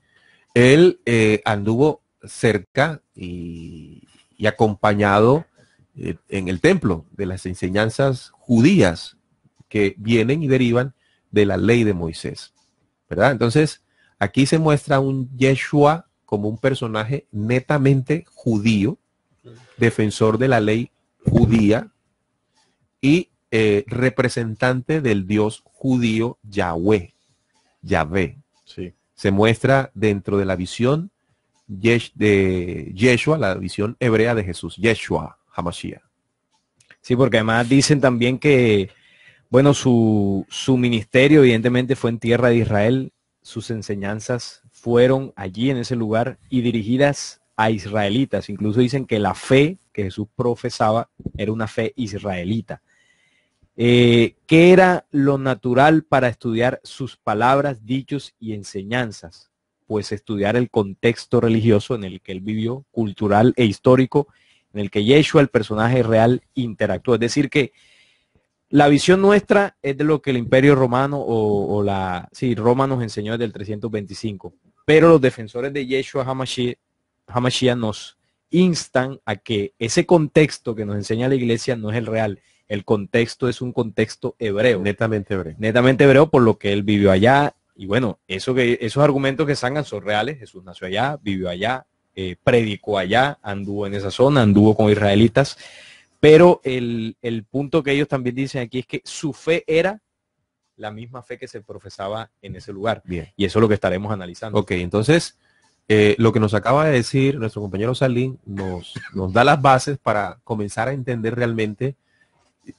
Él eh, anduvo cerca y, acompañado eh, en el templo de las enseñanzas judías que vienen y derivan de la ley de Moisés. ¿Verdad? Entonces, aquí se muestra un Yeshua como un personaje netamente judío, defensor de la ley judía y eh, representante del Dios judío Yahweh. Yahvé. Sí. Se muestra dentro de la visión de Yeshua, la visión hebrea de Jesús, Yeshua Hamashiach. Sí, porque además dicen también que, bueno, su, su ministerio evidentemente fue en tierra de Israel, sus enseñanzas fueron allí en ese lugar y dirigidas a israelitas. Incluso dicen que la fe que Jesús profesaba era una fe israelita. Eh, ¿qué era lo natural para estudiar sus palabras, dichos y enseñanzas? Pues estudiar el contexto religioso en el que él vivió, cultural e histórico, en el que Yeshua, el personaje real, interactuó. Es decir, que la visión nuestra es de lo que el Imperio Romano o, la, sí, Roma nos enseñó desde el 325, pero los defensores de Yeshua Hamashiach nos instan a que ese contexto que nos enseña la iglesia no es el real el contexto es un contexto hebreo. Netamente hebreo. Netamente hebreo por lo que él vivió allá. Y bueno, eso que, esos argumentos que sangan son reales. Jesús nació allá, vivió allá, eh, predicó allá, anduvo en esa zona, anduvo con israelitas. Pero el, punto que ellos también dicen aquí es que su fe era la misma fe que se profesaba en ese lugar. Bien. Y eso es lo que estaremos analizando. Ok, entonces, eh, lo que nos acaba de decir nuestro compañero Salín nos, nos da las bases para comenzar a entender realmente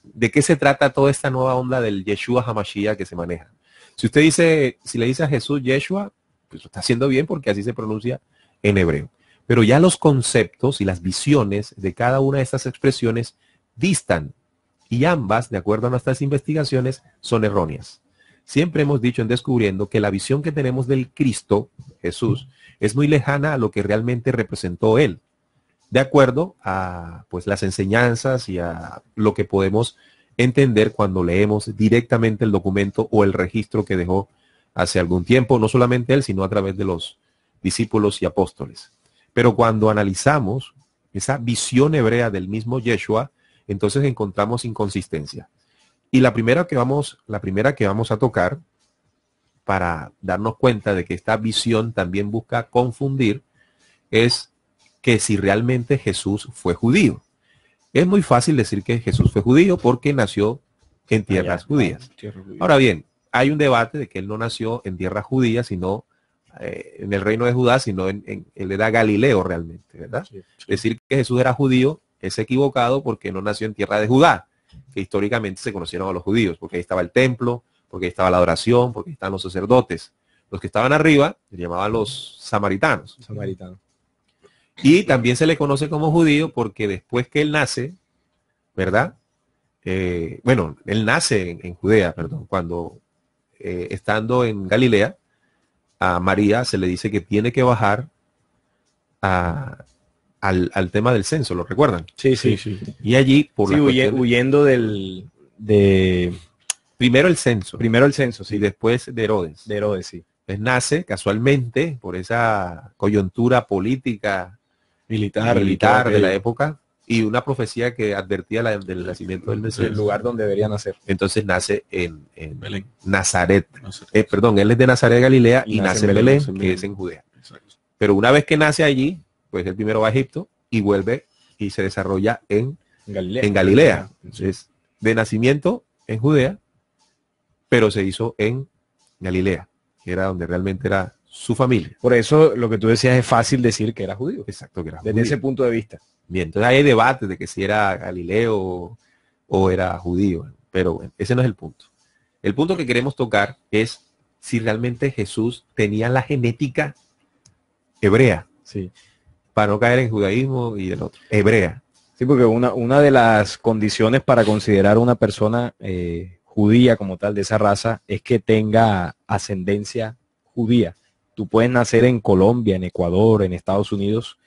de qué se trata toda esta nueva onda del Yeshua Hamashiach que se maneja. Si usted dice, si le dice a Jesús Yeshua, pues está haciendo bien porque así se pronuncia en hebreo. Pero ya los conceptos y las visiones de cada una de estas expresiones distan y ambas, de acuerdo a nuestras investigaciones, son erróneas. Siempre hemos dicho en Descubriendo que la visión que tenemos del Cristo, Jesús, es muy lejana a lo que realmente representó Él de acuerdo a pues, las enseñanzas y a lo que podemos entender cuando leemos directamente el documento o el registro que dejó hace algún tiempo, no solamente él, sino a través de los discípulos y apóstoles. Pero cuando analizamos esa visión hebrea del mismo Yeshua, entonces encontramos inconsistencia. Y la primera que vamos, la primera que vamos a tocar para darnos cuenta de que esta visión también busca confundir es que si realmente Jesús fue judío. Es muy fácil decir que Jesús fue judío porque nació en tierras judías. Ahora bien, hay un debate de que él no nació en tierras judías, sino eh, en el reino de Judá, sino en, el él era Galileo realmente, ¿verdad? Decir que Jesús era judío es equivocado porque no nació en tierra de Judá, que históricamente se conocieron a los judíos, porque ahí estaba el templo, porque ahí estaba la adoración, porque ahí estaban los sacerdotes. Los que estaban arriba se llamaban los samaritanos. Samaritanos. Y también se le conoce como judío porque después que él nace, ¿verdad? Eh, bueno, él nace en, Judea, perdón, cuando eh, estando en Galilea, a María se le dice que tiene que bajar al, tema del censo, ¿lo recuerdan? Sí, sí, sí. Y allí, por huyendo del... De... Primero el censo. Primero el censo, sí. después de Herodes. De Herodes, sí. Pues nace casualmente por esa coyuntura política militar, militar de la época y una profecía que advertía la, del nacimiento del Mesías. lugar donde debería nacer. Entonces nace en, Nazaret. Eh, perdón, él es de Nazaret, Galilea, y, nace, en Belén, que es en Judea. Pero una vez que nace allí, pues el primero va a Egipto y vuelve y se desarrolla en En Galilea. Entonces, ah, de nacimiento en Judea, pero se hizo en Galilea, que era donde realmente era su familia. Por eso lo que tú decías es fácil decir que era judío. Exacto, Desde ese punto de vista. Bien, entonces hay debate de que si era Galileo o, era judío, pero ese no es el punto. El punto que queremos tocar es si realmente Jesús tenía la genética hebrea. Sí. Para no caer en judaísmo y el otro. Hebrea. Sí, porque una, una de las condiciones para considerar una persona eh, judía como tal de esa raza es que tenga ascendencia judía. Tú puedes nacer en Colombia, en Ecuador, en Estados Unidos,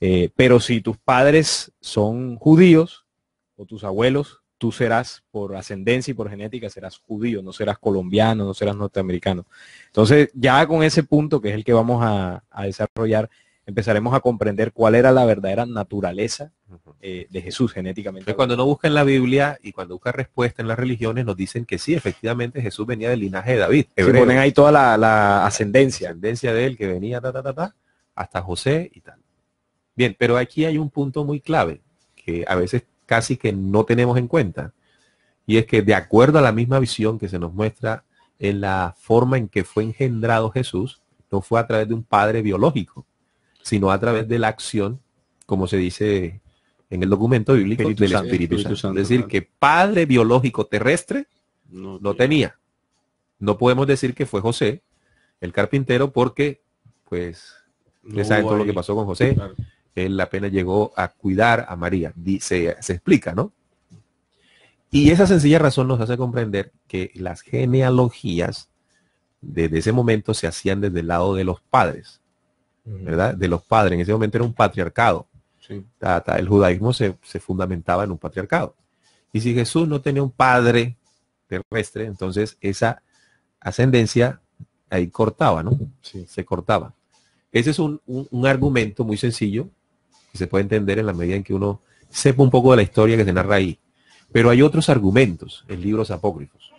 eh, pero si tus padres son judíos o tus abuelos, tú serás por ascendencia y por genética, serás judío, no serás colombiano, no serás norteamericano. Entonces, ya con ese punto, que es el que vamos a desarrollar, empezaremos a comprender cuál era la verdadera naturaleza eh, de Jesús genéticamente. cuando no busca en la Biblia y cuando busca respuesta en las religiones, nos dicen que sí, efectivamente Jesús venía del linaje de David. Se ponen ahí toda la, ascendencia. La ascendencia de él que venía ta, ta, ta, ta, hasta José y tal. Bien, pero aquí hay un punto muy clave que a veces casi que no tenemos en cuenta. Y es que de acuerdo a la misma visión que se nos muestra en la forma en que fue engendrado Jesús, no fue a través de un padre biológico, sino a través de la acción, como se dice en el documento bíblico del Espíritu, Es decir, que padre biológico terrestre no, tenía. No podemos decir que fue José, el carpintero, porque, pues, ustedes todo lo que pasó con José. Él apenas llegó a cuidar a María. Dice, se explica, ¿no? Y esa sencilla razón nos hace comprender que las genealogías desde ese momento se hacían desde el lado de los padres, ¿verdad? De los padres. En ese momento era un patriarcado. El judaísmo se, fundamentaba en un patriarcado. Y si Jesús no tenía un padre terrestre, entonces esa ascendencia ahí cortaba, ¿no? Se cortaba. Ese es un, un, argumento muy sencillo que se puede entender en la medida en que uno sepa un poco de la historia que se narra ahí. Pero hay otros argumentos en libros apócrifos,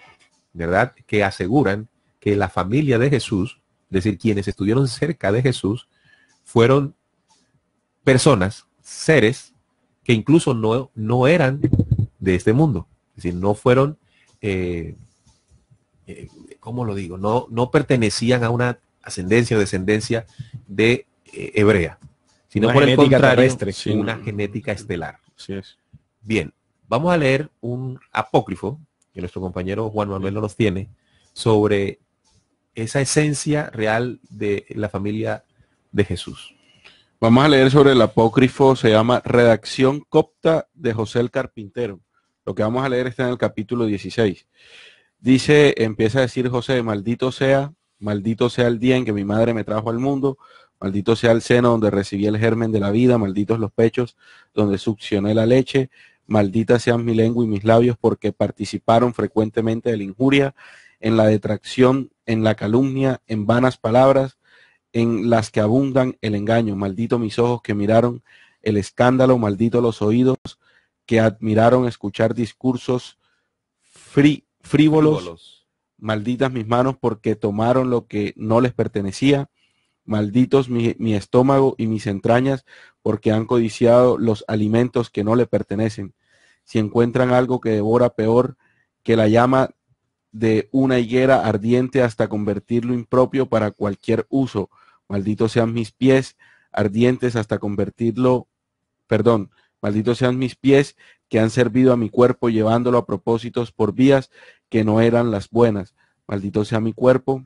¿verdad? Que aseguran que la familia de Jesús, es decir, quienes estuvieron cerca de Jesús, fueron personas seres que incluso no, no eran de este mundo. Es decir, no fueron, como eh, eh, ¿cómo lo digo? No, no pertenecían a una ascendencia o descendencia de eh, hebrea, sino por el contrario, una genética estelar. Bien, vamos a leer un apócrifo que nuestro compañero Juan Manuel no nos tiene sobre esa esencia real de la familia de Jesús. Vamos a leer sobre el apócrifo, se llama Redacción Copta de José el Carpintero. Lo que vamos a leer está en el capítulo 16. Dice, empieza a decir José, maldito sea, maldito sea el día en que mi madre me trajo al mundo, maldito sea el seno donde recibí el germen de la vida, malditos los pechos donde succioné la leche, maldita sean mi lengua y mis labios porque participaron frecuentemente de la injuria, en la detracción, en la calumnia, en vanas palabras, en las que abundan el engaño. Maldito mis ojos que miraron el escándalo, maldito los oídos que admiraron escuchar discursos frívolos. Malditas mis manos porque tomaron lo que no les pertenecía. Malditos mi, mi estómago y mis entrañas porque han codiciado los alimentos que no le pertenecen. Si encuentran algo que devora peor que la llama de una higuera ardiente hasta convertirlo impropio para cualquier uso, malditos sean mis pies ardientes hasta convertirlo, perdón, malditos sean mis pies que han servido a mi cuerpo llevándolo a propósitos por vías que no eran las buenas. Maldito sea mi cuerpo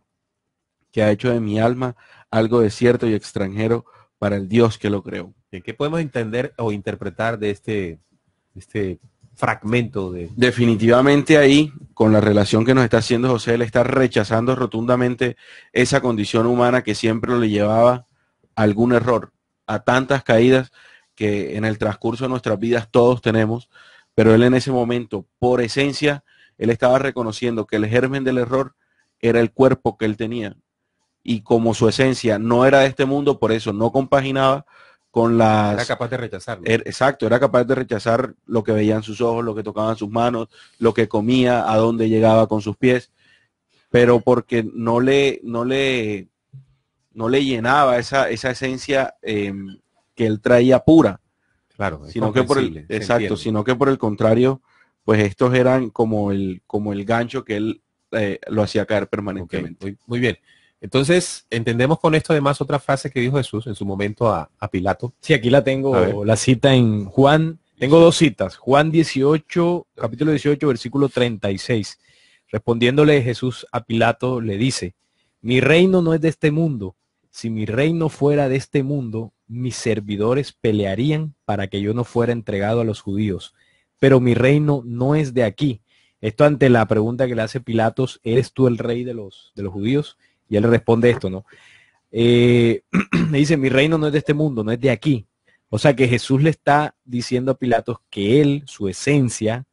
que ha hecho de mi alma algo desierto y extranjero para el Dios que lo creó. ¿Qué podemos entender o interpretar de este, este fragmento de... Definitivamente ahí, con la relación que nos está haciendo José, él está rechazando rotundamente esa condición humana que siempre le llevaba a algún error, a tantas caídas que en el transcurso de nuestras vidas todos tenemos, pero él en ese momento, por esencia, él estaba reconociendo que el germen del error era el cuerpo que él tenía y como su esencia no era de este mundo, por eso no compaginaba era capaz de rechazarlo. Er, exacto, era capaz de rechazar lo que veían sus ojos, lo que tocaban sus manos, lo que comía, a dónde llegaba con sus pies, pero porque no le, no le, no le llenaba esa, esa esencia em, que él traía pura. Claro, sino que por el, exacto, sino que por el contrario, pues estos eran como el, como el gancho que él eh, lo hacía caer permanentemente. muy bien. Entonces, entendemos con esto además otra frase que dijo Jesús en su momento a, Pilato. Sí, aquí la tengo, la cita en Juan, tengo dos citas, Juan 18, capítulo 18, versículo 36. Respondiéndole Jesús a Pilato, le dice, mi reino no es de este mundo. Si mi reino fuera de este mundo, mis servidores pelearían para que yo no fuera entregado a los judíos. Pero mi reino no es de aquí. Esto ante la pregunta que le hace Pilatos, ¿eres tú el rey de los, de los judíos? Y él responde esto, ¿no? Eh, le *clears throat* dice, mi reino no es de este mundo, no es de aquí. O sea que Jesús le está diciendo a Pilatos que él, su esencia,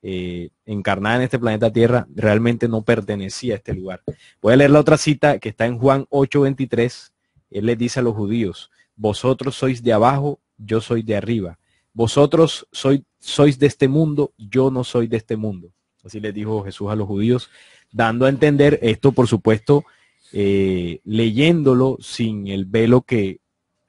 eh, encarnada en este planeta Tierra, realmente no pertenecía a este lugar. Voy a leer la otra cita que está en Juan 8:23. Él le dice a los judíos, vosotros sois de abajo, yo soy de arriba. Vosotros sois, sois de este mundo, yo no soy de este mundo. Así le dijo Jesús a los judíos, dando a entender esto, por supuesto, eh, leyéndolo sin el velo que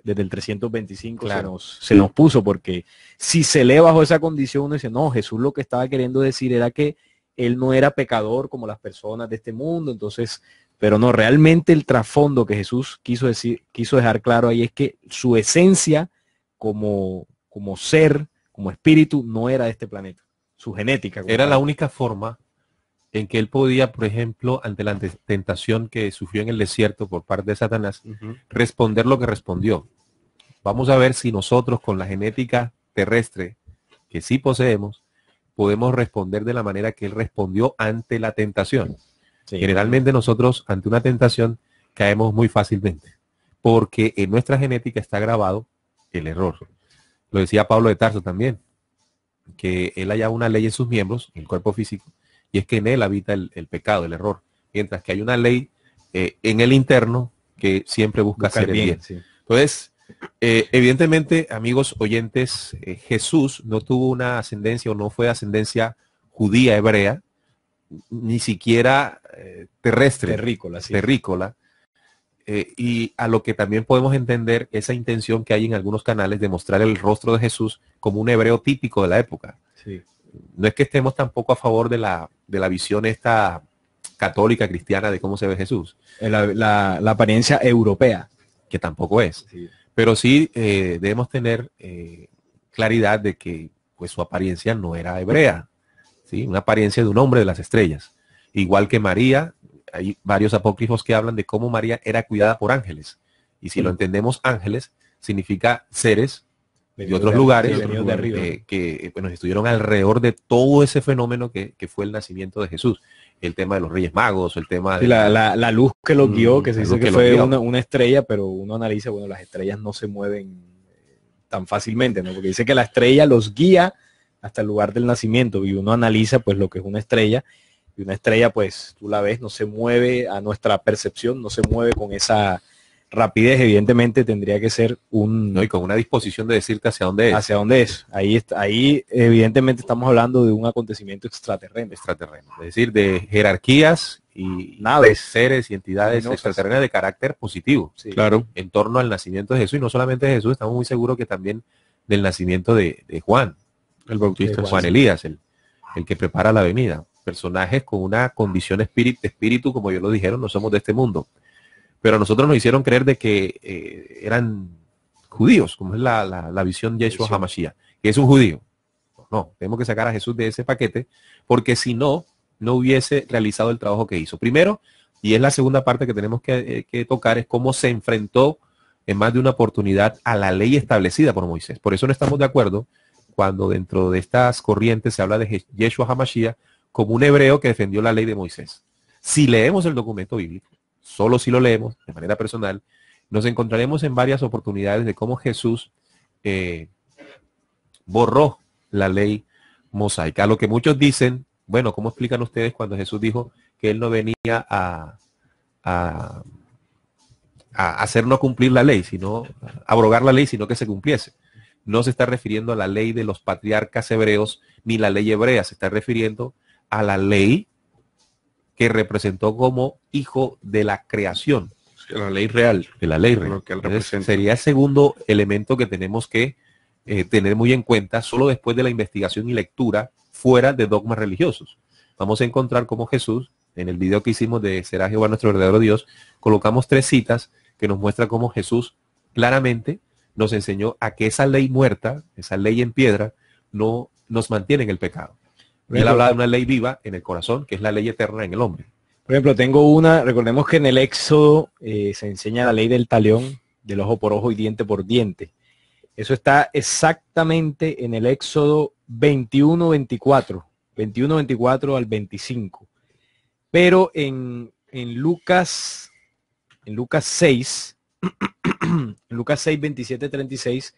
desde el 325 se, nos, puso, porque si se lee bajo esa condición, uno dice, no, Jesús lo que estaba queriendo decir era que él no era pecador como las personas de este mundo, entonces, pero no, realmente el trasfondo que Jesús quiso decir, quiso dejar claro ahí es que su esencia como, como ser, como espíritu, no era de este planeta, su genética. Era la única forma en que él podía, por ejemplo, ante la tentación que sufrió en el desierto por parte de Satanás, responder lo que respondió. Vamos a ver si nosotros con la genética terrestre que sí poseemos, podemos responder de la manera que él respondió ante la tentación. Generalmente nosotros ante una tentación caemos muy fácilmente, porque en nuestra genética está grabado el error. Lo decía Pablo de Tarso también, que él haya una ley en sus miembros, en el cuerpo físico, y es que en él habita el, pecado, el error, mientras que hay una ley eh, en el interno que siempre busca ser el bien. Entonces, eh, evidentemente, amigos oyentes, eh, Jesús no tuvo una ascendencia o no fue ascendencia judía hebrea, ni siquiera terrestre, terrícola, sí. terrícola. y a lo que también podemos entender esa intención que hay en algunos canales de mostrar el rostro de Jesús como un hebreo típico de la época. No es que estemos tampoco a favor de la de la visión esta católica cristiana de cómo se ve Jesús. Eh, la, la, apariencia europea. Que tampoco es. Pero sí eh, debemos tener eh, claridad de que pues, su apariencia no era hebrea, ¿sí? una apariencia de un hombre de las estrellas. Igual que María, hay varios apócrifos que hablan de cómo María era cuidada por ángeles. Y si lo entendemos, ángeles significa seres y otros de, lugares, otros lugares eh, que, eh, estuvieron alrededor de todo ese fenómeno que, fue el nacimiento de Jesús. El tema de los Reyes Magos, el tema de... La, la, luz que lo mm, guió, que se dice que, fue una, una, estrella, pero uno analiza, bueno, las estrellas no se mueven eh, tan fácilmente, ¿no? Porque dice que la estrella los guía hasta el lugar del nacimiento y uno analiza pues lo que es una estrella y una estrella pues tú la ves, no se mueve a nuestra percepción, no se mueve con esa rapidez evidentemente tendría que ser un... No, y con una disposición de decir que hacia dónde es. Hacia dónde es. Ahí, está, ahí evidentemente estamos hablando de un acontecimiento extraterrestre. Extraterreno. Es decir, de jerarquías y naves, seres y entidades extraterrenas de carácter positivo. Claro. En torno al nacimiento de Jesús. Y no solamente de Jesús, estamos muy seguros que también del nacimiento de, Juan. El bautista. Juan, Juan Elías, el, el que prepara la venida. Personajes con una condición espíritu, espíritu, como yo lo dijeron, no somos de este mundo pero nosotros nos hicieron creer de que eh, eran judíos, como es la, visión de Yeshua Hamashiach, que es un judío. No, tenemos que sacar a Jesús de ese paquete, porque si no, no hubiese realizado el trabajo que hizo. Primero, y es la segunda parte que tenemos que, eh, que tocar, es cómo se enfrentó en más de una oportunidad a la ley establecida por Moisés. Por eso no estamos de acuerdo cuando dentro de estas corrientes se habla de Yeshua Hamashiach como un hebreo que defendió la ley de Moisés. Si leemos el documento bíblico, solo si lo leemos de manera personal, nos encontraremos en varias oportunidades de cómo Jesús eh, borró la ley mosaica. Lo que muchos dicen, bueno, ¿cómo explican ustedes cuando Jesús dijo que él no venía a, a, hacer no cumplir la ley, sino a abrogar la ley, sino que se cumpliese? No se está refiriendo a la ley de los patriarcas hebreos ni la ley hebrea, se está refiriendo a la ley que representó como hijo de la creación. De la ley real. De la ley real. sería el segundo elemento que tenemos que eh, tener muy en cuenta solo después de la investigación y lectura fuera de dogmas religiosos. Vamos a encontrar cómo Jesús, en el video que hicimos de Será Jehová nuestro verdadero Dios, colocamos tres citas que nos muestra cómo Jesús claramente nos enseñó a que esa ley muerta, esa ley en piedra, no nos mantiene en el pecado él habla de una ley viva en el corazón, que es la ley eterna en el hombre. Por ejemplo, tengo una, recordemos que en el Éxodo eh, se enseña la ley del talión, del ojo por ojo y diente por diente. Eso está exactamente en el Éxodo 21-24, 21-24 al 25. Pero en, Lucas, en Lucas 6, *clears throat* en Lucas 6, 27, 36,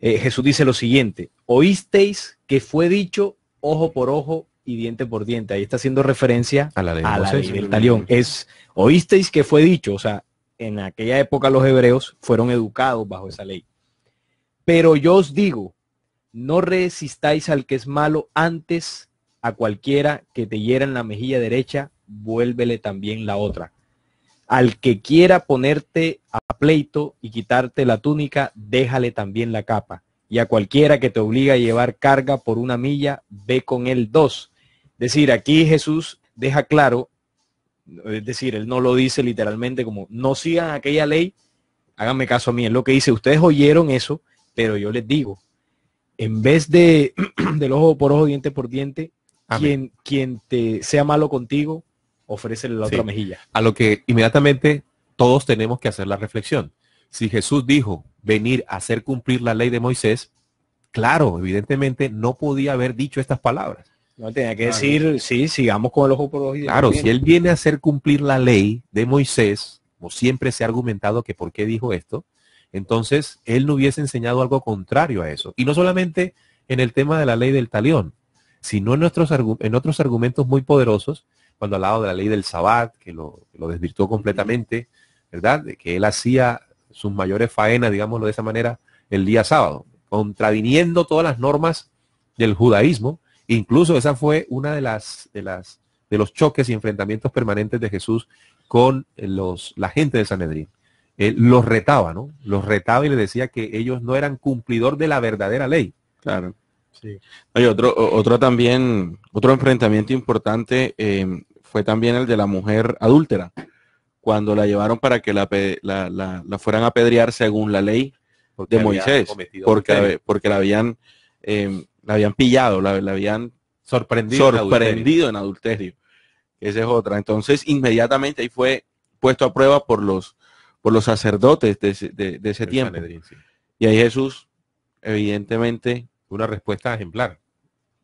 Jesús dice lo siguiente, oísteis que fue dicho ojo por ojo y diente por diente. Ahí está haciendo referencia a la ley, del talión. Es, oísteis que fue dicho, o sea, en aquella época los hebreos fueron educados bajo esa ley. Pero yo os digo, no resistáis al que es malo, antes a cualquiera que te hiera en la mejilla derecha, vuélvele también la otra. Al que quiera ponerte a pleito y quitarte la túnica, déjale también la capa y a cualquiera que te obliga a llevar carga por una milla, ve con él dos. Es decir, aquí Jesús deja claro, es decir, él no lo dice literalmente como, no sigan aquella ley, háganme caso a mí, es lo que dice, ustedes oyeron eso, pero yo les digo, en vez de *clears throat* del ojo por ojo, diente por diente, quien, quien te sea malo contigo, ofrécele la otra mejilla. A lo que inmediatamente todos tenemos que hacer la reflexión. Si Jesús dijo, venir a hacer cumplir la ley de Moisés, claro, evidentemente no podía haber dicho estas palabras. No tenía que decir, sí, sigamos con el ojo por los claro, si él viene a hacer cumplir la ley de Moisés, como siempre se ha argumentado que por qué dijo esto, entonces él no hubiese enseñado algo contrario a eso. Y no solamente en el tema de la ley del talión, sino en, nuestros, en otros argumentos muy poderosos, cuando hablaba de la ley del sabbat, que lo, lo desvirtuó completamente, ¿verdad? De Que él hacía sus mayores faenas, digámoslo de esa manera, el día sábado, contraviniendo todas las normas del judaísmo. Incluso esa fue una de las, de las de los choques y enfrentamientos permanentes de Jesús con los, la gente de Sanedrín. Él los retaba, ¿no? Los retaba y le decía que ellos no eran cumplidor de la verdadera ley. Claro. Sí. Hay otro, otro también, otro enfrentamiento importante eh, fue también el de la mujer adúltera cuando la llevaron para que la, la, la, fueran a apedrear según la ley de Moisés, porque, porque la habían, eh, la habían pillado, la, habían sorprendido, en adulterio. Esa es otra. Entonces, inmediatamente ahí fue puesto a prueba por los, por los sacerdotes de, ese, tiempo. Y ahí Jesús, evidentemente... Una respuesta ejemplar.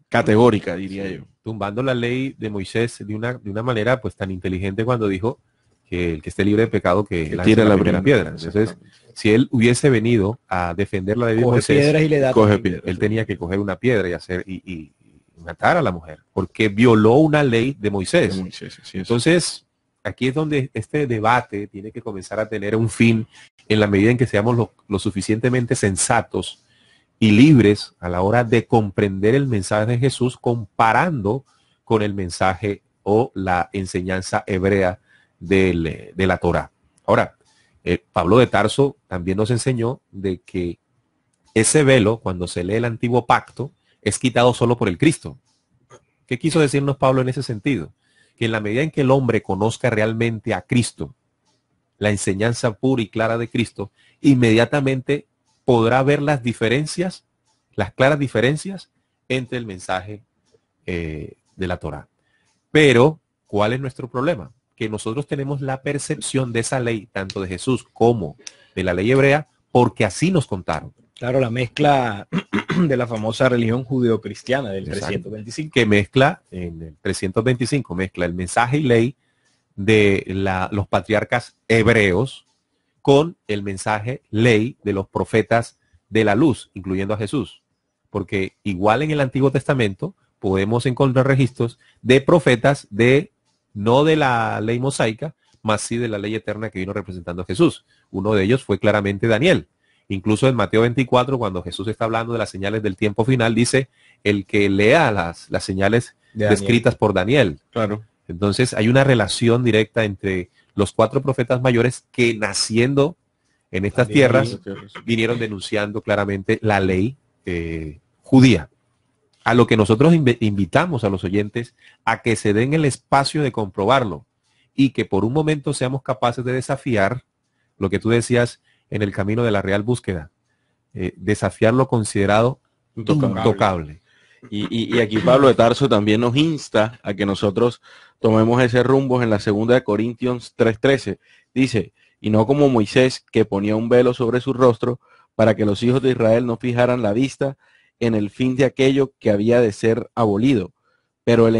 Categórica, diría yo. Tumbando la ley de Moisés de una, de una manera pues tan inteligente cuando dijo, que el que esté libre de pecado que, la, primera, piedra. Entonces, si él hubiese venido a la de Dios, Moisés, él tenía que coger una piedra y hacer y, matar a la mujer, porque violó una ley de Moisés. Entonces, aquí es donde este debate tiene que comenzar a tener un fin en la medida en que seamos lo, lo suficientemente sensatos y libres a la hora de comprender el mensaje de Jesús comparando con el mensaje o la enseñanza hebrea eh, de la Torah. Ahora, eh, Pablo de Tarso también nos enseñó de que ese velo, cuando se lee el antiguo pacto, es quitado solo por el Cristo. ¿Qué quiso decirnos Pablo en ese sentido? Que en la medida en que el hombre conozca realmente a Cristo, la enseñanza pura y clara de Cristo, inmediatamente podrá ver las diferencias, las claras diferencias entre el mensaje eh, de la Torah. Pero, ¿cuál es nuestro problema? que nosotros tenemos la percepción de esa ley, tanto de Jesús como de la ley hebrea, porque así nos contaron. Claro, la mezcla *clears throat* de la famosa religión judeocristiana del 325. Que mezcla, en el 325, mezcla el mensaje y ley de los patriarcas hebreos con el mensaje ley de los profetas de la luz, incluyendo a Jesús. Porque igual en el Antiguo Testamento podemos encontrar registros de profetas de no de la ley mosaica, más sí de la ley eterna que vino representando a Jesús. Uno de ellos fue claramente Daniel. Incluso en Mateo 24, cuando Jesús está hablando de las señales del tiempo final, dice, el que lea las, las señales descritas por Daniel. Claro. Entonces hay una relación directa entre los cuatro profetas mayores que naciendo en estas tierras vinieron denunciando claramente la ley eh, judía a lo que nosotros invitamos a los oyentes a que se den el espacio de comprobarlo y que por un momento seamos capaces de desafiar lo que tú decías en el camino de la real búsqueda, eh, desafiar lo considerado intocable. Y, y, aquí Pablo de Tarso también nos insta a que nosotros tomemos ese rumbo en la segunda de Corintios 3.13. Dice, y no como Moisés que ponía un velo sobre su rostro para que los hijos de Israel no fijaran la vista en el fin de aquello que había de ser abolido, pero el,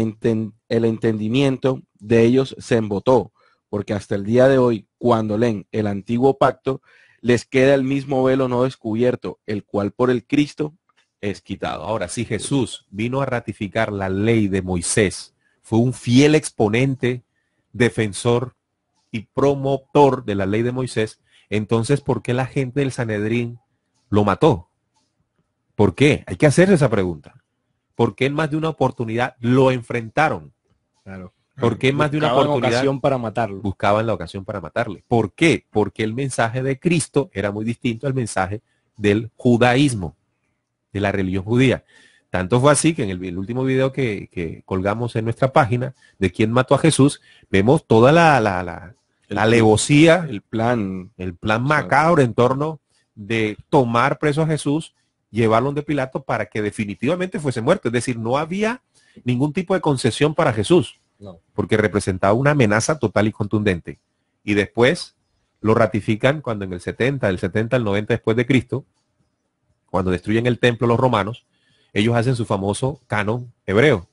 el entendimiento de ellos se embotó, porque hasta el día de hoy, cuando leen el antiguo pacto, les queda el mismo velo no descubierto, el cual por el Cristo es quitado. Ahora, si Jesús vino a ratificar la ley de Moisés, fue un fiel exponente, defensor y promotor de la ley de Moisés, entonces, ¿por qué la gente del Sanedrín lo mató? ¿Por qué? Hay que hacerse esa pregunta. ¿Por qué en más de una oportunidad lo enfrentaron? ¿Por qué en más de una oportunidad para matarlo? Buscaban la ocasión para matarle. ¿Por qué? Porque el mensaje de Cristo era muy distinto al mensaje del judaísmo, de la religión judía. Tanto fue así que en el, último video que, colgamos en nuestra página de quién mató a Jesús, vemos toda la, la, la alevosía, el plan, el plan macabro en torno de tomar preso a Jesús llevarlo de Pilato para que definitivamente fuese muerto. Es decir, no había ningún tipo de concesión para Jesús, porque representaba una amenaza total y contundente. Y después lo ratifican cuando en el 70, del 70 al 90 después de Cristo, cuando destruyen el templo los romanos, ellos hacen su famoso canon hebreo,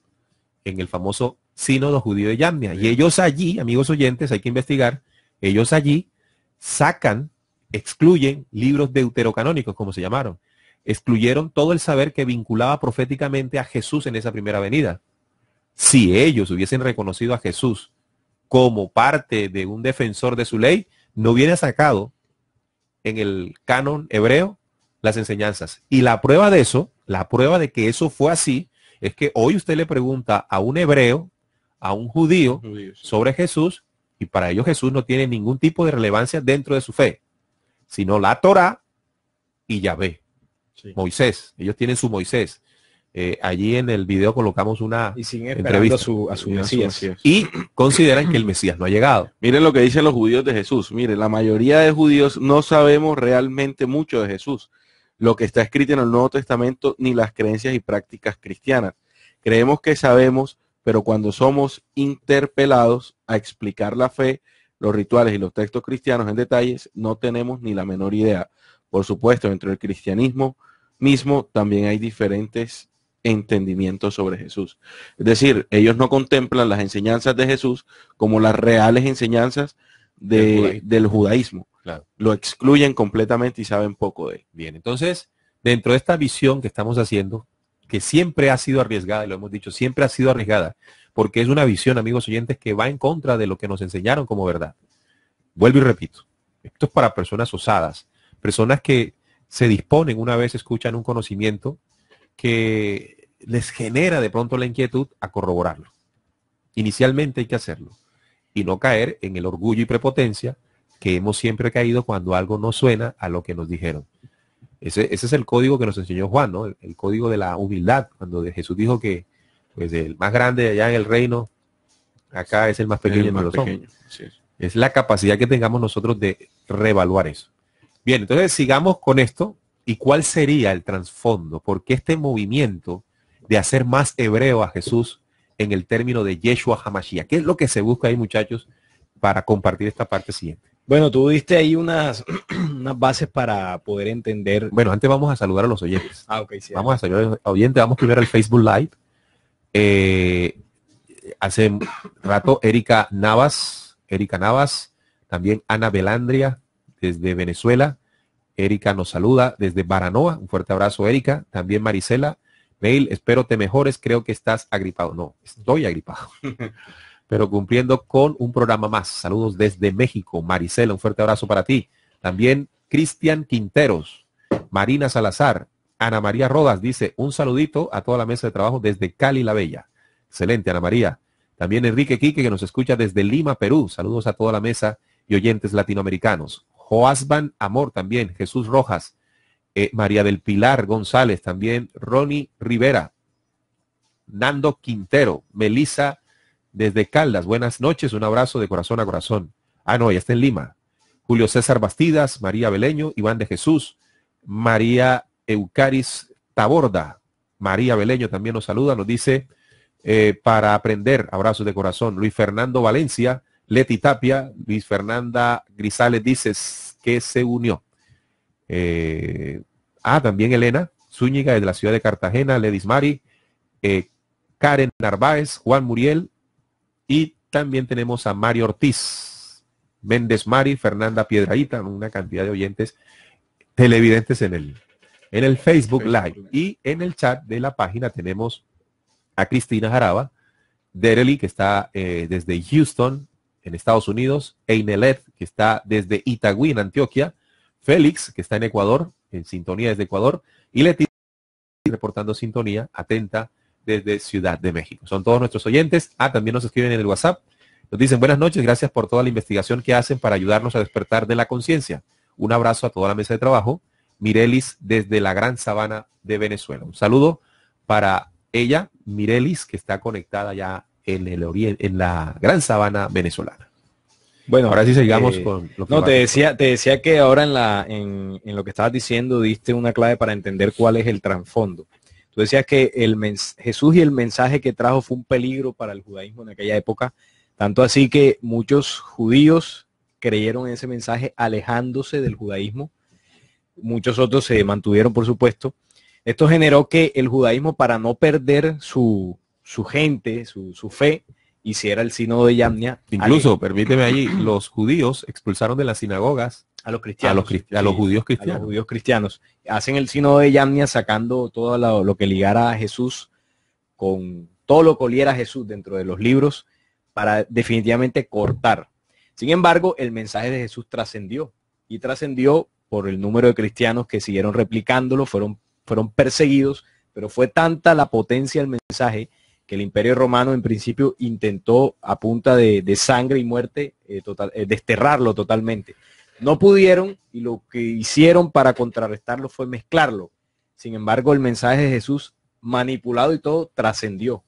en el famoso sínodo judío de Yamnia. Y ellos allí, amigos oyentes, hay que investigar, ellos allí sacan, excluyen libros deuterocanónicos, como se llamaron, excluyeron todo el saber que vinculaba proféticamente a Jesús en esa primera venida. Si ellos hubiesen reconocido a Jesús como parte de un defensor de su ley, no hubiera sacado en el canon hebreo las enseñanzas. Y la prueba de eso, la prueba de que eso fue así, es que hoy usted le pregunta a un hebreo, a un judío, sobre Jesús, y para ellos Jesús no tiene ningún tipo de relevancia dentro de su fe, sino la Torah y ve. Moisés, ellos tienen su Moisés. Eh, allí en el video colocamos una entrevista a su, Y consideran que el Mesías no ha llegado. Miren lo que dicen los judíos de Jesús. Miren, la mayoría de judíos no sabemos realmente mucho de Jesús, lo que está escrito en el Nuevo Testamento, ni las creencias y prácticas cristianas. Creemos que sabemos, pero cuando somos interpelados a explicar la fe, los rituales y los textos cristianos en detalles, no tenemos ni la menor idea. Por supuesto, dentro del cristianismo, mismo también hay diferentes entendimientos sobre Jesús. Es decir, ellos no contemplan las enseñanzas de Jesús como las reales enseñanzas del judaísmo. Lo excluyen completamente y saben poco de él. Bien, entonces, dentro de esta visión que estamos haciendo, que siempre ha sido arriesgada, lo hemos dicho, siempre ha sido arriesgada, porque es una visión, amigos oyentes, que va en contra de lo que nos enseñaron como verdad. Vuelvo y repito, esto es para personas osadas, personas que se disponen una vez escuchan un conocimiento que les genera de pronto la inquietud a corroborarlo. Inicialmente hay que hacerlo y no caer en el orgullo y prepotencia que hemos siempre caído cuando algo no suena a lo que nos dijeron. Ese, ese es el código que nos enseñó Juan, ¿no? El, código de la humildad, cuando Jesús dijo que pues, el más grande allá en el reino, acá es el más pequeño el pequeño, Es la capacidad que tengamos nosotros de reevaluar eso. Bien, entonces sigamos con esto. ¿Y cuál sería el trasfondo? ¿Por qué este movimiento de hacer más hebreo a Jesús en el término de Yeshua Hamashiach? ¿Qué es lo que se busca ahí, muchachos, para compartir esta parte siguiente? Bueno, tú diste ahí unas, *clears throat* unas bases para poder entender. Bueno, antes vamos a saludar a los oyentes. Ah, okay, sí, vamos a saludar a los oyentes. Vamos primero al Facebook Live. Eh, hace rato Erika Navas, Erika Navas, también Ana Belandria, desde Venezuela. Erika nos saluda desde Baranoa. Un fuerte abrazo, Erika. También Marisela. Neil, espero te mejores. Creo que estás agripado. No, estoy agripado. *laughs* Pero cumpliendo con un programa más. Saludos desde México. Marisela, un fuerte abrazo para ti. También Cristian Quinteros, Marina Salazar, Ana María Rodas dice un saludito a toda la mesa de trabajo desde Cali la Bella. Excelente, Ana María. También Enrique Quique, que nos escucha desde Lima, Perú. Saludos a toda la mesa y oyentes latinoamericanos. Joasban Amor también, Jesús Rojas, eh, María del Pilar González también, Ronnie Rivera, Nando Quintero, Melisa desde Caldas, buenas noches, un abrazo de corazón a corazón. Ah, no, ya está en Lima. Julio César Bastidas, María Beleño, Iván de Jesús, María Eucaris Taborda, María Beleño también nos saluda, nos dice, eh, para aprender, abrazos de corazón, Luis Fernando Valencia, Leti Tapia, Luis Fernanda Grisales dices que se unió. Eh, ah, también Elena Zúñiga de la ciudad de Cartagena, Ledis Mari, eh, Karen Narváez, Juan Muriel y también tenemos a Mario Ortiz, Méndez Mari, Fernanda Piedraíta, una cantidad de oyentes televidentes en el, en el Facebook, Live. Y en el chat de la página tenemos a Cristina Jaraba, Dereli, que está eh, desde Houston, en Estados Unidos, Einelet, que está desde Itagüí, en Antioquia, Félix, que está en Ecuador, en sintonía desde Ecuador, y Leti, reportando sintonía, atenta, desde Ciudad de México. Son todos nuestros oyentes. Ah, también nos escriben en el WhatsApp. Nos dicen buenas noches, gracias por toda la investigación que hacen para ayudarnos a despertar de la conciencia. Un abrazo a toda la mesa de trabajo. Mirelis desde la Gran Sabana de Venezuela. Un saludo para ella, Mirelis, que está conectada ya en, en la gran sabana venezolana. Bueno, ahora sí sigamos eh, con lo que No, te decía, te decía que ahora en, la, en, lo que estabas diciendo diste una clave para entender cuál es el trasfondo. Tú decías que el Jesús y el mensaje que trajo fue un peligro para el judaísmo en aquella época, tanto así que muchos judíos creyeron en ese mensaje alejándose del judaísmo, muchos otros se mantuvieron, por supuesto. Esto generó que el judaísmo, para no perder su, su gente, su, su fe, hiciera el sínodo de Yamnia. Incluso, permíteme allí, los judíos expulsaron de las sinagogas a los cristianos. A los, judíos cristianos. Hacen el sínodo de Yamnia sacando todo lo, que ligara a Jesús con todo lo que oliera a Jesús dentro de los libros para definitivamente cortar. Sin embargo, el mensaje de Jesús trascendió y trascendió por el número de cristianos que siguieron replicándolo, fueron, fueron perseguidos, pero fue tanta la potencia del mensaje que el Imperio Romano en principio intentó a punta de, sangre y muerte eh, eh, desterrarlo totalmente. No pudieron y lo que hicieron para contrarrestarlo fue mezclarlo. Sin embargo, el mensaje de Jesús, manipulado y todo, trascendió.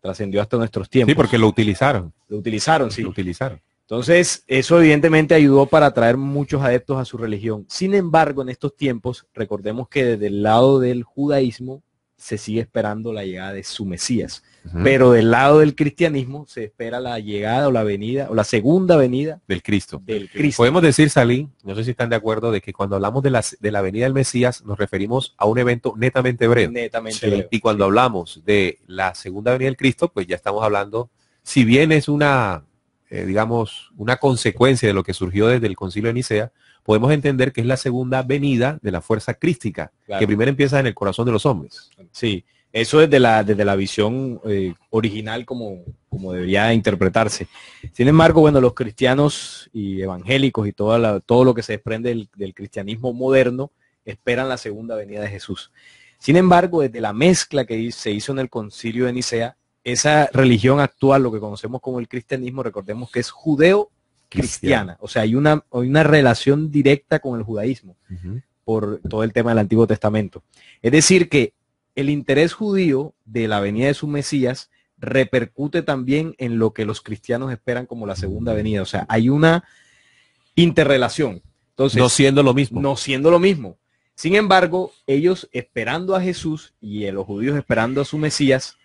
Trascendió hasta nuestros tiempos. Sí, porque lo utilizaron. Lo utilizaron, sí. Lo utilizaron. Entonces, eso evidentemente ayudó para atraer muchos adeptos a su religión. Sin embargo, en estos tiempos, recordemos que desde el lado del judaísmo se sigue esperando la llegada de su Mesías pero del lado del cristianismo se espera la llegada o la venida o la segunda venida del Cristo. Del Podemos decir, Salín, no sé si están de acuerdo, de que cuando hablamos de, la, de la venida del Mesías nos referimos a un evento netamente breve. Netamente Y cuando hablamos de la segunda venida del Cristo, pues ya estamos hablando, si bien es una, eh, digamos, una consecuencia de lo que surgió desde el concilio de Nicea, podemos entender que es la segunda venida de la fuerza crística, que primero empieza en el corazón de los hombres. Sí, eso desde la, desde la visión eh, original como, como debería interpretarse. Sin embargo, bueno, los cristianos y evangélicos y todo lo que se desprende del, cristianismo moderno esperan la segunda venida de Jesús. Sin embargo, desde la mezcla que se hizo en el concilio de Nicea, esa religión actual, lo que conocemos como el cristianismo, recordemos que es judeo-cristiana. O sea, hay una, una relación directa con el judaísmo por todo el tema del Antiguo Testamento. Es decir, que el interés judío de la venida de su Mesías repercute también en lo que los cristianos esperan como la segunda venida. O sea, hay una interrelación. no siendo lo mismo. No siendo lo mismo. Sin embargo, ellos esperando a Jesús y los judíos esperando a su Mesías,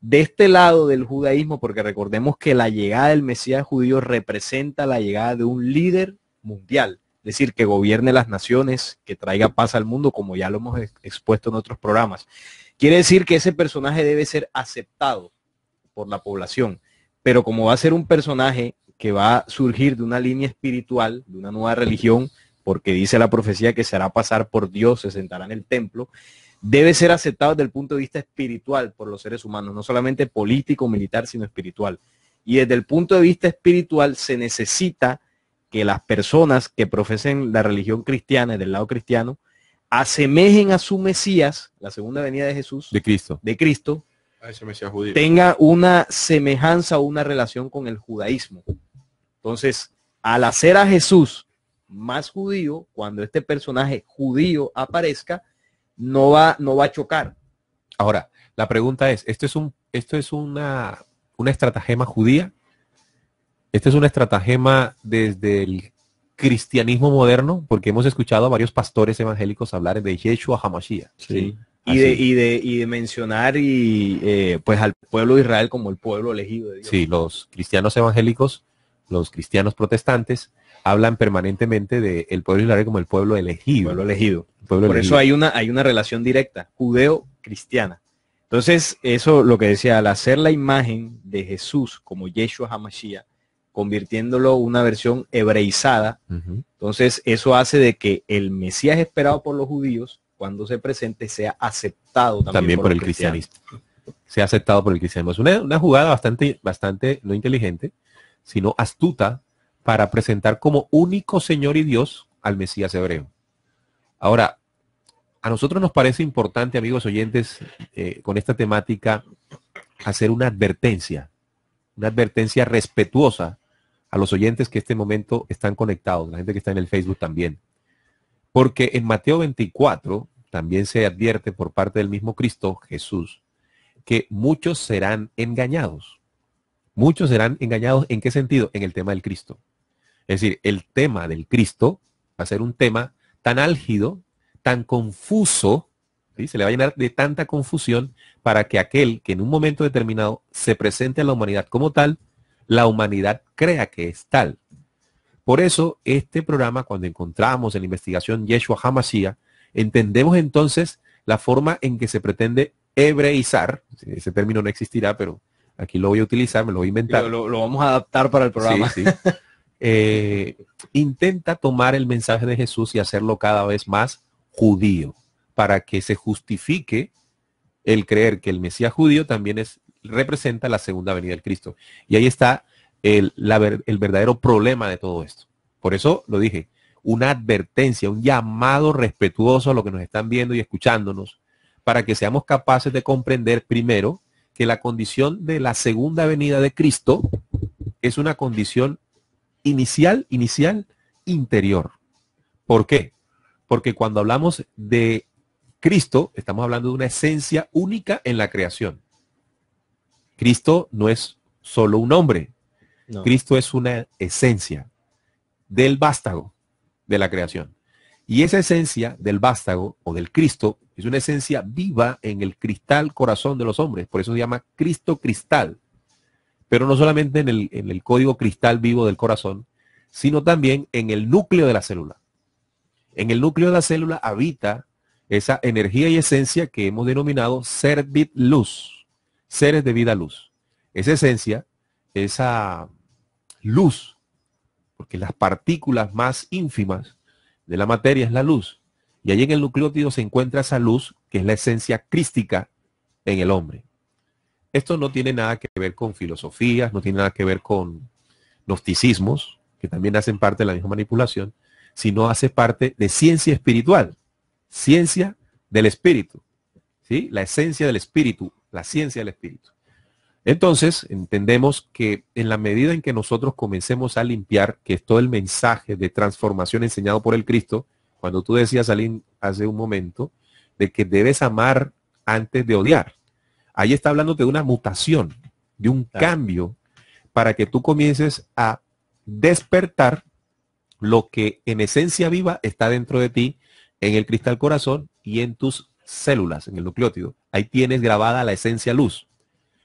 de este lado del judaísmo, porque recordemos que la llegada del Mesías judío representa la llegada de un líder mundial es decir, que gobierne las naciones, que traiga paz al mundo, como ya lo hemos expuesto en otros programas. Quiere decir que ese personaje debe ser aceptado por la población, pero como va a ser un personaje que va a surgir de una línea espiritual, de una nueva religión, porque dice la profecía que se hará pasar por Dios, se sentará en el templo, debe ser aceptado desde el punto de vista espiritual por los seres humanos, no solamente político, militar, sino espiritual. Y desde el punto de vista espiritual se necesita que las personas que profesen la religión cristiana del lado cristiano asemejen a su Mesías, la segunda venida de Jesús, de Cristo, de Cristo, tenga una semejanza o una relación con el judaísmo. Entonces, al hacer a Jesús más judío, cuando este personaje judío aparezca, no va, no va a chocar. Ahora, la pregunta es, ¿esto es, un, esto es una, una estratagema judía? Este es un estratagema desde el cristianismo moderno, porque hemos escuchado a varios pastores evangélicos hablar de Yeshua Hamashiach. Y de, mencionar y eh, pues al pueblo de Israel como el pueblo elegido de Dios. Sí, los cristianos evangélicos, los cristianos protestantes hablan permanentemente del pueblo de Israel como el pueblo elegido. elegido. Por eso hay una, hay una relación directa judeo-cristiana. Entonces, eso lo que decía, al hacer la imagen de Jesús como Yeshua Hamashiach, convirtiéndolo una versión hebreizada. Entonces, eso hace de que el Mesías esperado por los judíos, cuando se presente, sea aceptado también, por, el cristianismo. Sea aceptado por el cristianismo. Es una, jugada bastante, bastante, no inteligente, sino astuta para presentar como único Señor y Dios al Mesías hebreo. Ahora, a nosotros nos parece importante, amigos oyentes, eh, con esta temática, hacer una advertencia, una advertencia respetuosa a los oyentes que este momento están conectados, la gente que está en el Facebook también. Porque en Mateo 24 también se advierte por parte del mismo Cristo Jesús que muchos serán engañados. Muchos serán engañados en qué sentido? En el tema del Cristo. Es decir, el tema del Cristo va a ser un tema tan álgido, tan confuso, ¿sí? se le va a llenar de tanta confusión para que aquel que en un momento determinado se presente a la humanidad como tal, la humanidad crea que es tal. Por eso, este programa, cuando encontramos en la investigación Yeshua Hamasía, entendemos entonces la forma en que se pretende hebreizar, ese término no existirá, pero aquí lo voy a utilizar, me lo voy a inventar. Lo, vamos a adaptar para el programa. Eh, intenta tomar el mensaje de Jesús y hacerlo cada vez más judío, para que se justifique el creer que el Mesías judío también es representa la segunda venida del Cristo. Y ahí está el, el verdadero problema de todo esto. Por eso lo dije, una advertencia, un llamado respetuoso a lo que nos están viendo y escuchándonos, para que seamos capaces de comprender primero que la condición de la segunda venida de Cristo es una condición inicial, inicial, interior. ¿Por qué? Porque cuando hablamos de Cristo, estamos hablando de una esencia única en la creación. Cristo no es solo un hombre, Cristo es una esencia del vástago de la creación. Y esa esencia del vástago o del Cristo es una esencia viva en el cristal corazón de los hombres, por eso se llama Cristo cristal, pero no solamente en el, en el código cristal vivo del corazón, sino también en el núcleo de la célula. En el núcleo de la célula habita esa energía y esencia que hemos denominado servit luz seres de vida luz. Esa esencia, esa luz, porque las partículas más ínfimas de la materia es la luz. Y ahí en el nucleótido se encuentra esa luz que es la esencia crística en el hombre. Esto no tiene nada que ver con filosofías, no tiene nada que ver con gnosticismos, que también hacen parte de la misma manipulación, sino hace parte de ciencia espiritual, ciencia del espíritu, ¿sí? la esencia del espíritu, la ciencia del espíritu. Entonces, entendemos que en la medida en que nosotros comencemos a limpiar, que es todo el mensaje de transformación enseñado por el Cristo, cuando tú decías, Aline, hace un momento, de que debes amar antes de odiar. Ahí está hablando de una mutación, de un cambio, para que tú comiences a despertar lo que en esencia viva está dentro de ti, en el cristal corazón y en tus células, en el nucleótido. Ahí tienes grabada la esencia luz,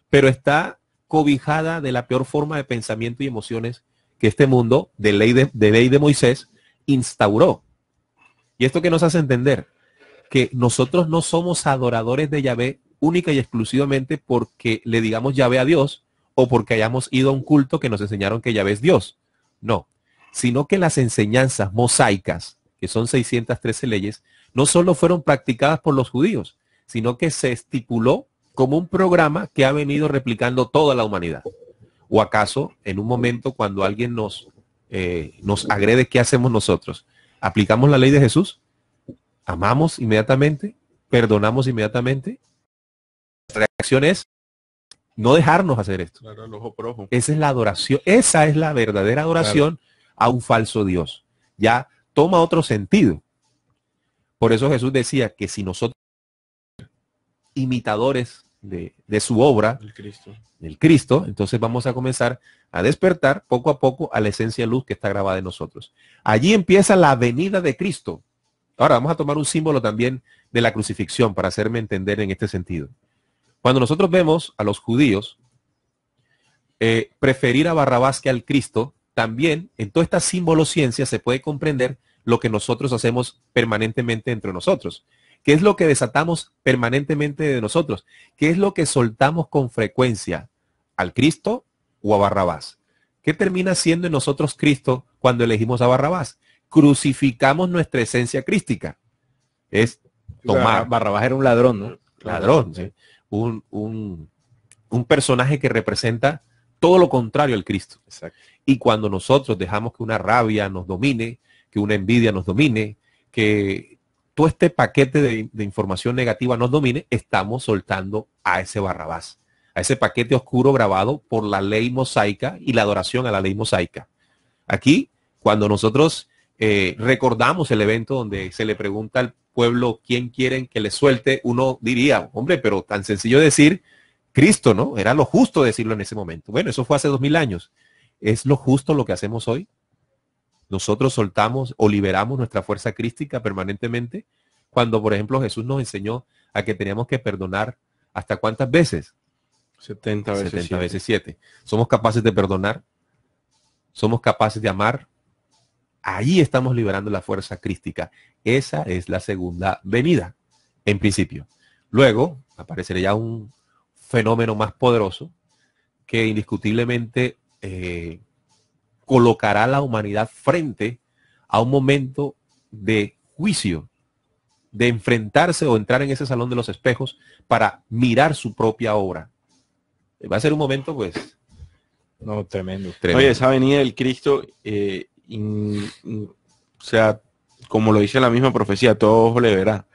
pero está cobijada de la peor forma de pensamiento y emociones que este mundo de ley de, ley de Moisés instauró. Y esto que nos hace entender que nosotros no somos adoradores de Yahvé única y exclusivamente porque le digamos Yahvé a Dios o porque hayamos ido a un culto que nos enseñaron que Yahvé es Dios. No, sino que las enseñanzas mosaicas, que son 613 leyes, no solo fueron practicadas por los judíos, sino que se estipuló como un programa que ha venido replicando toda la humanidad. ¿O acaso en un momento cuando alguien nos, eh, nos agrede, qué hacemos nosotros? ¿Aplicamos la ley de Jesús? ¿Amamos inmediatamente? ¿Perdonamos inmediatamente? Nuestra reacción es no dejarnos hacer esto. Esa es la adoración, esa es la verdadera adoración a un falso Dios. Ya toma otro sentido. Por eso Jesús decía que si nosotros imitadores de, su obra, el Cristo. Cristo. Entonces vamos a comenzar a despertar poco a poco a la esencia luz que está grabada en nosotros. Allí empieza la venida de Cristo. Ahora vamos a tomar un símbolo también de la crucifixión para hacerme entender en este sentido. Cuando nosotros vemos a los judíos eh, preferir a Barrabás que al Cristo, también en toda esta simbolociencia se puede comprender lo que nosotros hacemos permanentemente entre nosotros. ¿Qué es lo que desatamos permanentemente de nosotros? ¿Qué es lo que soltamos con frecuencia? ¿Al Cristo o a Barrabás? ¿Qué termina siendo en nosotros Cristo cuando elegimos a Barrabás? Crucificamos nuestra esencia crística. Es tomar. Barrabás era un ladrón, ¿no? Ladrón, ¿sí? un, personaje que representa todo lo contrario al Cristo. Y cuando nosotros dejamos que una rabia nos domine, que una envidia nos domine, que todo este paquete de, información negativa nos domine, estamos soltando a ese Barrabás, a ese paquete oscuro grabado por la ley mosaica y la adoración a la ley mosaica. Aquí, cuando nosotros eh, recordamos el evento donde se le pregunta al pueblo quién quieren que le suelte, uno diría, hombre, pero tan sencillo decir Cristo, ¿no? Era lo justo decirlo en ese momento. Bueno, eso fue hace dos mil años. ¿Es lo justo lo que hacemos hoy? Nosotros soltamos o liberamos nuestra fuerza crística permanentemente cuando, por ejemplo, Jesús nos enseñó a que teníamos que perdonar hasta cuántas veces. 70 veces 7. Somos capaces de perdonar, somos capaces de amar. Ahí estamos liberando la fuerza crística. Esa es la segunda venida, en principio. Luego aparecería un fenómeno más poderoso que indiscutiblemente eh, colocará la humanidad frente a un momento de juicio, de enfrentarse o entrar en ese salón de los espejos para mirar su propia obra. Eh, va a ser un momento, pues. No, tremendo. Oye, esa venida del Cristo, eh, o sea, como lo dice la misma profecía, todo ojo le verá.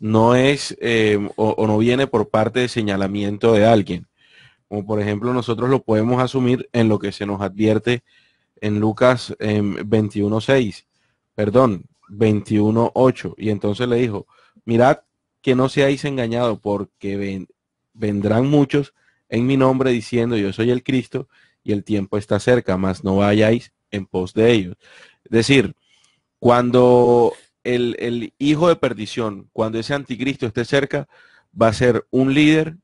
No es eh, o, no viene por parte de señalamiento de alguien. Como por ejemplo nosotros lo podemos asumir en lo que se nos advierte en Lucas 21 em, 21.6, perdón, 21.8. Y entonces le dijo, mirad que no seáis engañados porque vendrán muchos en mi nombre diciendo yo soy el Cristo y el tiempo está cerca, mas no vayáis en pos de ellos. Es decir, cuando el, el hijo de perdición, cuando ese anticristo esté cerca, va a ser un líder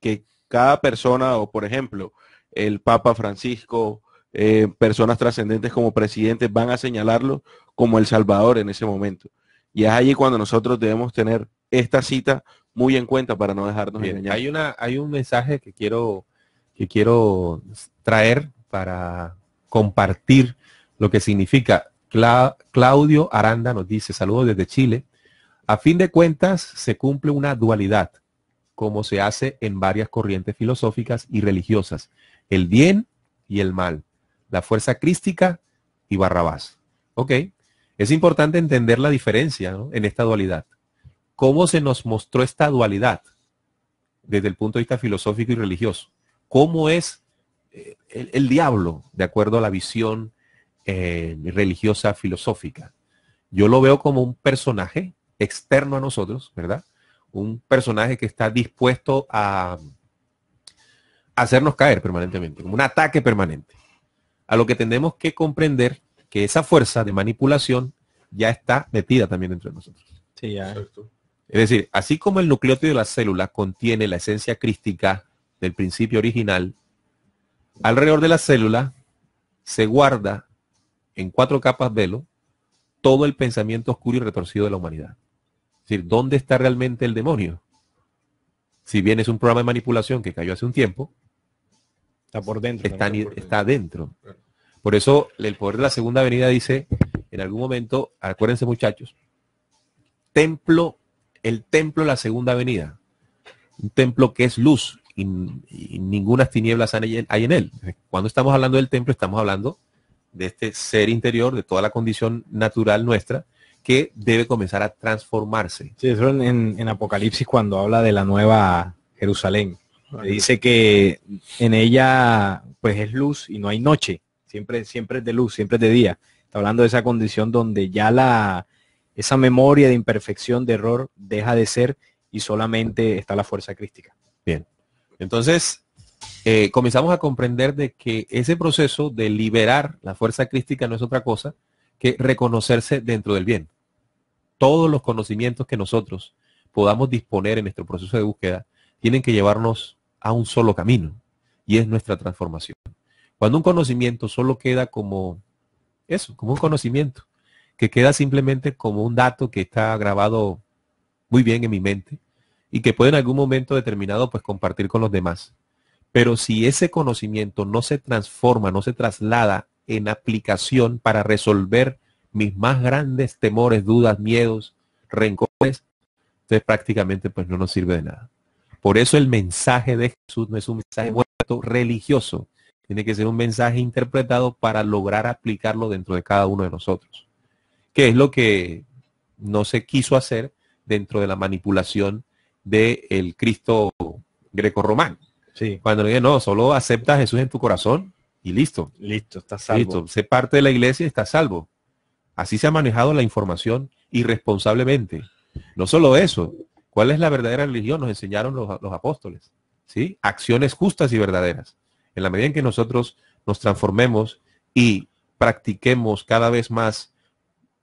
que cada persona, o por ejemplo, el Papa Francisco, eh, personas trascendentes como presidentes van a señalarlo como el Salvador en ese momento. Y es allí cuando nosotros debemos tener esta cita muy en cuenta para no dejarnos Bien, engañar. Hay, una, hay un mensaje que quiero, que quiero traer para compartir lo que significa. Claudio Aranda nos dice, saludos desde Chile. A fin de cuentas, se cumple una dualidad, como se hace en varias corrientes filosóficas y religiosas, el bien y el mal la fuerza crística y Barrabás. ¿Ok? Es importante entender la diferencia en esta dualidad. ¿Cómo se nos mostró esta dualidad desde el punto de vista filosófico y religioso? ¿Cómo es eh, el, diablo de acuerdo a la visión eh, religiosa filosófica? Yo lo veo como un personaje externo a nosotros, ¿verdad? Un personaje que está dispuesto a hacernos caer permanentemente, como un ataque permanente a lo que tenemos que comprender que esa fuerza de manipulación ya está metida también entre nosotros. Sí, ya. Es decir, así como el nucleótido de la célula contiene la esencia crística del principio original, alrededor de la célula se guarda en cuatro capas velo todo el pensamiento oscuro y retorcido de la humanidad. Es decir, ¿dónde está realmente el demonio? Si bien es un programa de manipulación que cayó hace un tiempo, Está por dentro. Está, por Por eso el poder de la segunda avenida dice, en algún momento, acuérdense muchachos, templo, el templo de la segunda avenida, un templo que es luz y, ninguna tinieblas hay en él. Cuando estamos hablando del templo, estamos hablando de este ser interior, de toda la condición natural nuestra, que debe comenzar a transformarse. en Apocalipsis cuando habla de la nueva Jerusalén dice que en ella pues es luz y no hay noche, siempre, siempre es de luz, siempre es de día. Está hablando de esa condición donde ya la, esa memoria de imperfección, de error, deja de ser y solamente está la fuerza crística. Bien. Entonces, eh, comenzamos a comprender de que ese proceso de liberar la fuerza crística no es otra cosa que reconocerse dentro del bien. Todos los conocimientos que nosotros podamos disponer en nuestro proceso de búsqueda tienen que llevarnos a un solo camino, y es nuestra transformación. Cuando un conocimiento solo queda como eso, como un conocimiento, que queda simplemente como un dato que está grabado muy bien en mi mente y que puede en algún momento determinado pues compartir con los demás. Pero si ese conocimiento no se transforma, no se traslada en aplicación para resolver mis más grandes temores, dudas, miedos, rencores, entonces prácticamente pues no nos sirve de nada. Por eso el mensaje de Jesús no es un mensaje muerto religioso, tiene que ser un mensaje interpretado para lograr aplicarlo dentro de cada uno de nosotros, que es lo que no se quiso hacer dentro de la manipulación del el Cristo grecorromano. Sí. Cuando le dije, no, solo acepta a Jesús en tu corazón y listo. Listo, está salvo. Listo, sé parte de la iglesia y está salvo. Así se ha manejado la información irresponsablemente. No solo eso, ¿Cuál es la verdadera religión? Nos enseñaron los, los apóstoles. ¿sí? Acciones justas y verdaderas. En la medida en que nosotros nos transformemos y practiquemos cada vez más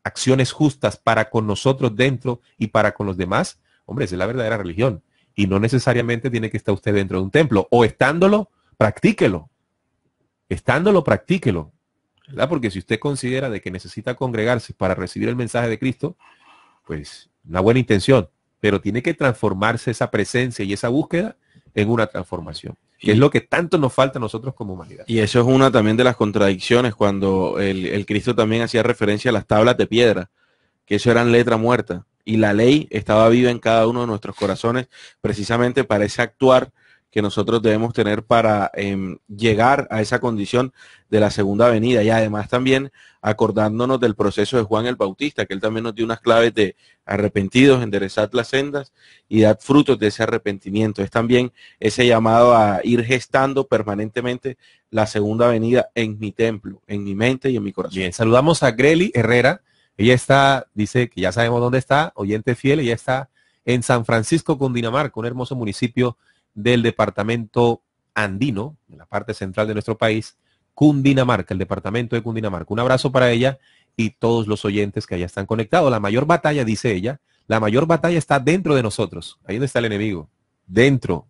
acciones justas para con nosotros dentro y para con los demás, hombre, esa es la verdadera religión. Y no necesariamente tiene que estar usted dentro de un templo. O estándolo, practíquelo. Estándolo, practíquelo. Porque si usted considera de que necesita congregarse para recibir el mensaje de Cristo, pues una buena intención, pero tiene que transformarse esa presencia y esa búsqueda en una transformación, que y, es lo que tanto nos falta a nosotros como humanidad. Y eso es una también de las contradicciones, cuando el, el Cristo también hacía referencia a las tablas de piedra, que eso eran letra muerta, y la ley estaba viva en cada uno de nuestros corazones precisamente para ese actuar que nosotros debemos tener para em, llegar a esa condición de la segunda venida y además también acordándonos del proceso de Juan el Bautista, que él también nos dio unas claves de arrepentidos, enderezad las sendas y dar frutos de ese arrepentimiento. Es también ese llamado a ir gestando permanentemente la segunda venida en mi templo, en mi mente y en mi corazón. Bien, saludamos a Greli Herrera. Ella está, dice que ya sabemos dónde está, oyente fiel, ella está en San Francisco, Cundinamarca, un hermoso municipio del departamento andino, en la parte central de nuestro país, Cundinamarca, el departamento de Cundinamarca. Un abrazo para ella y todos los oyentes que allá están conectados. La mayor batalla, dice ella, la mayor batalla está dentro de nosotros. Ahí donde está el enemigo. Dentro.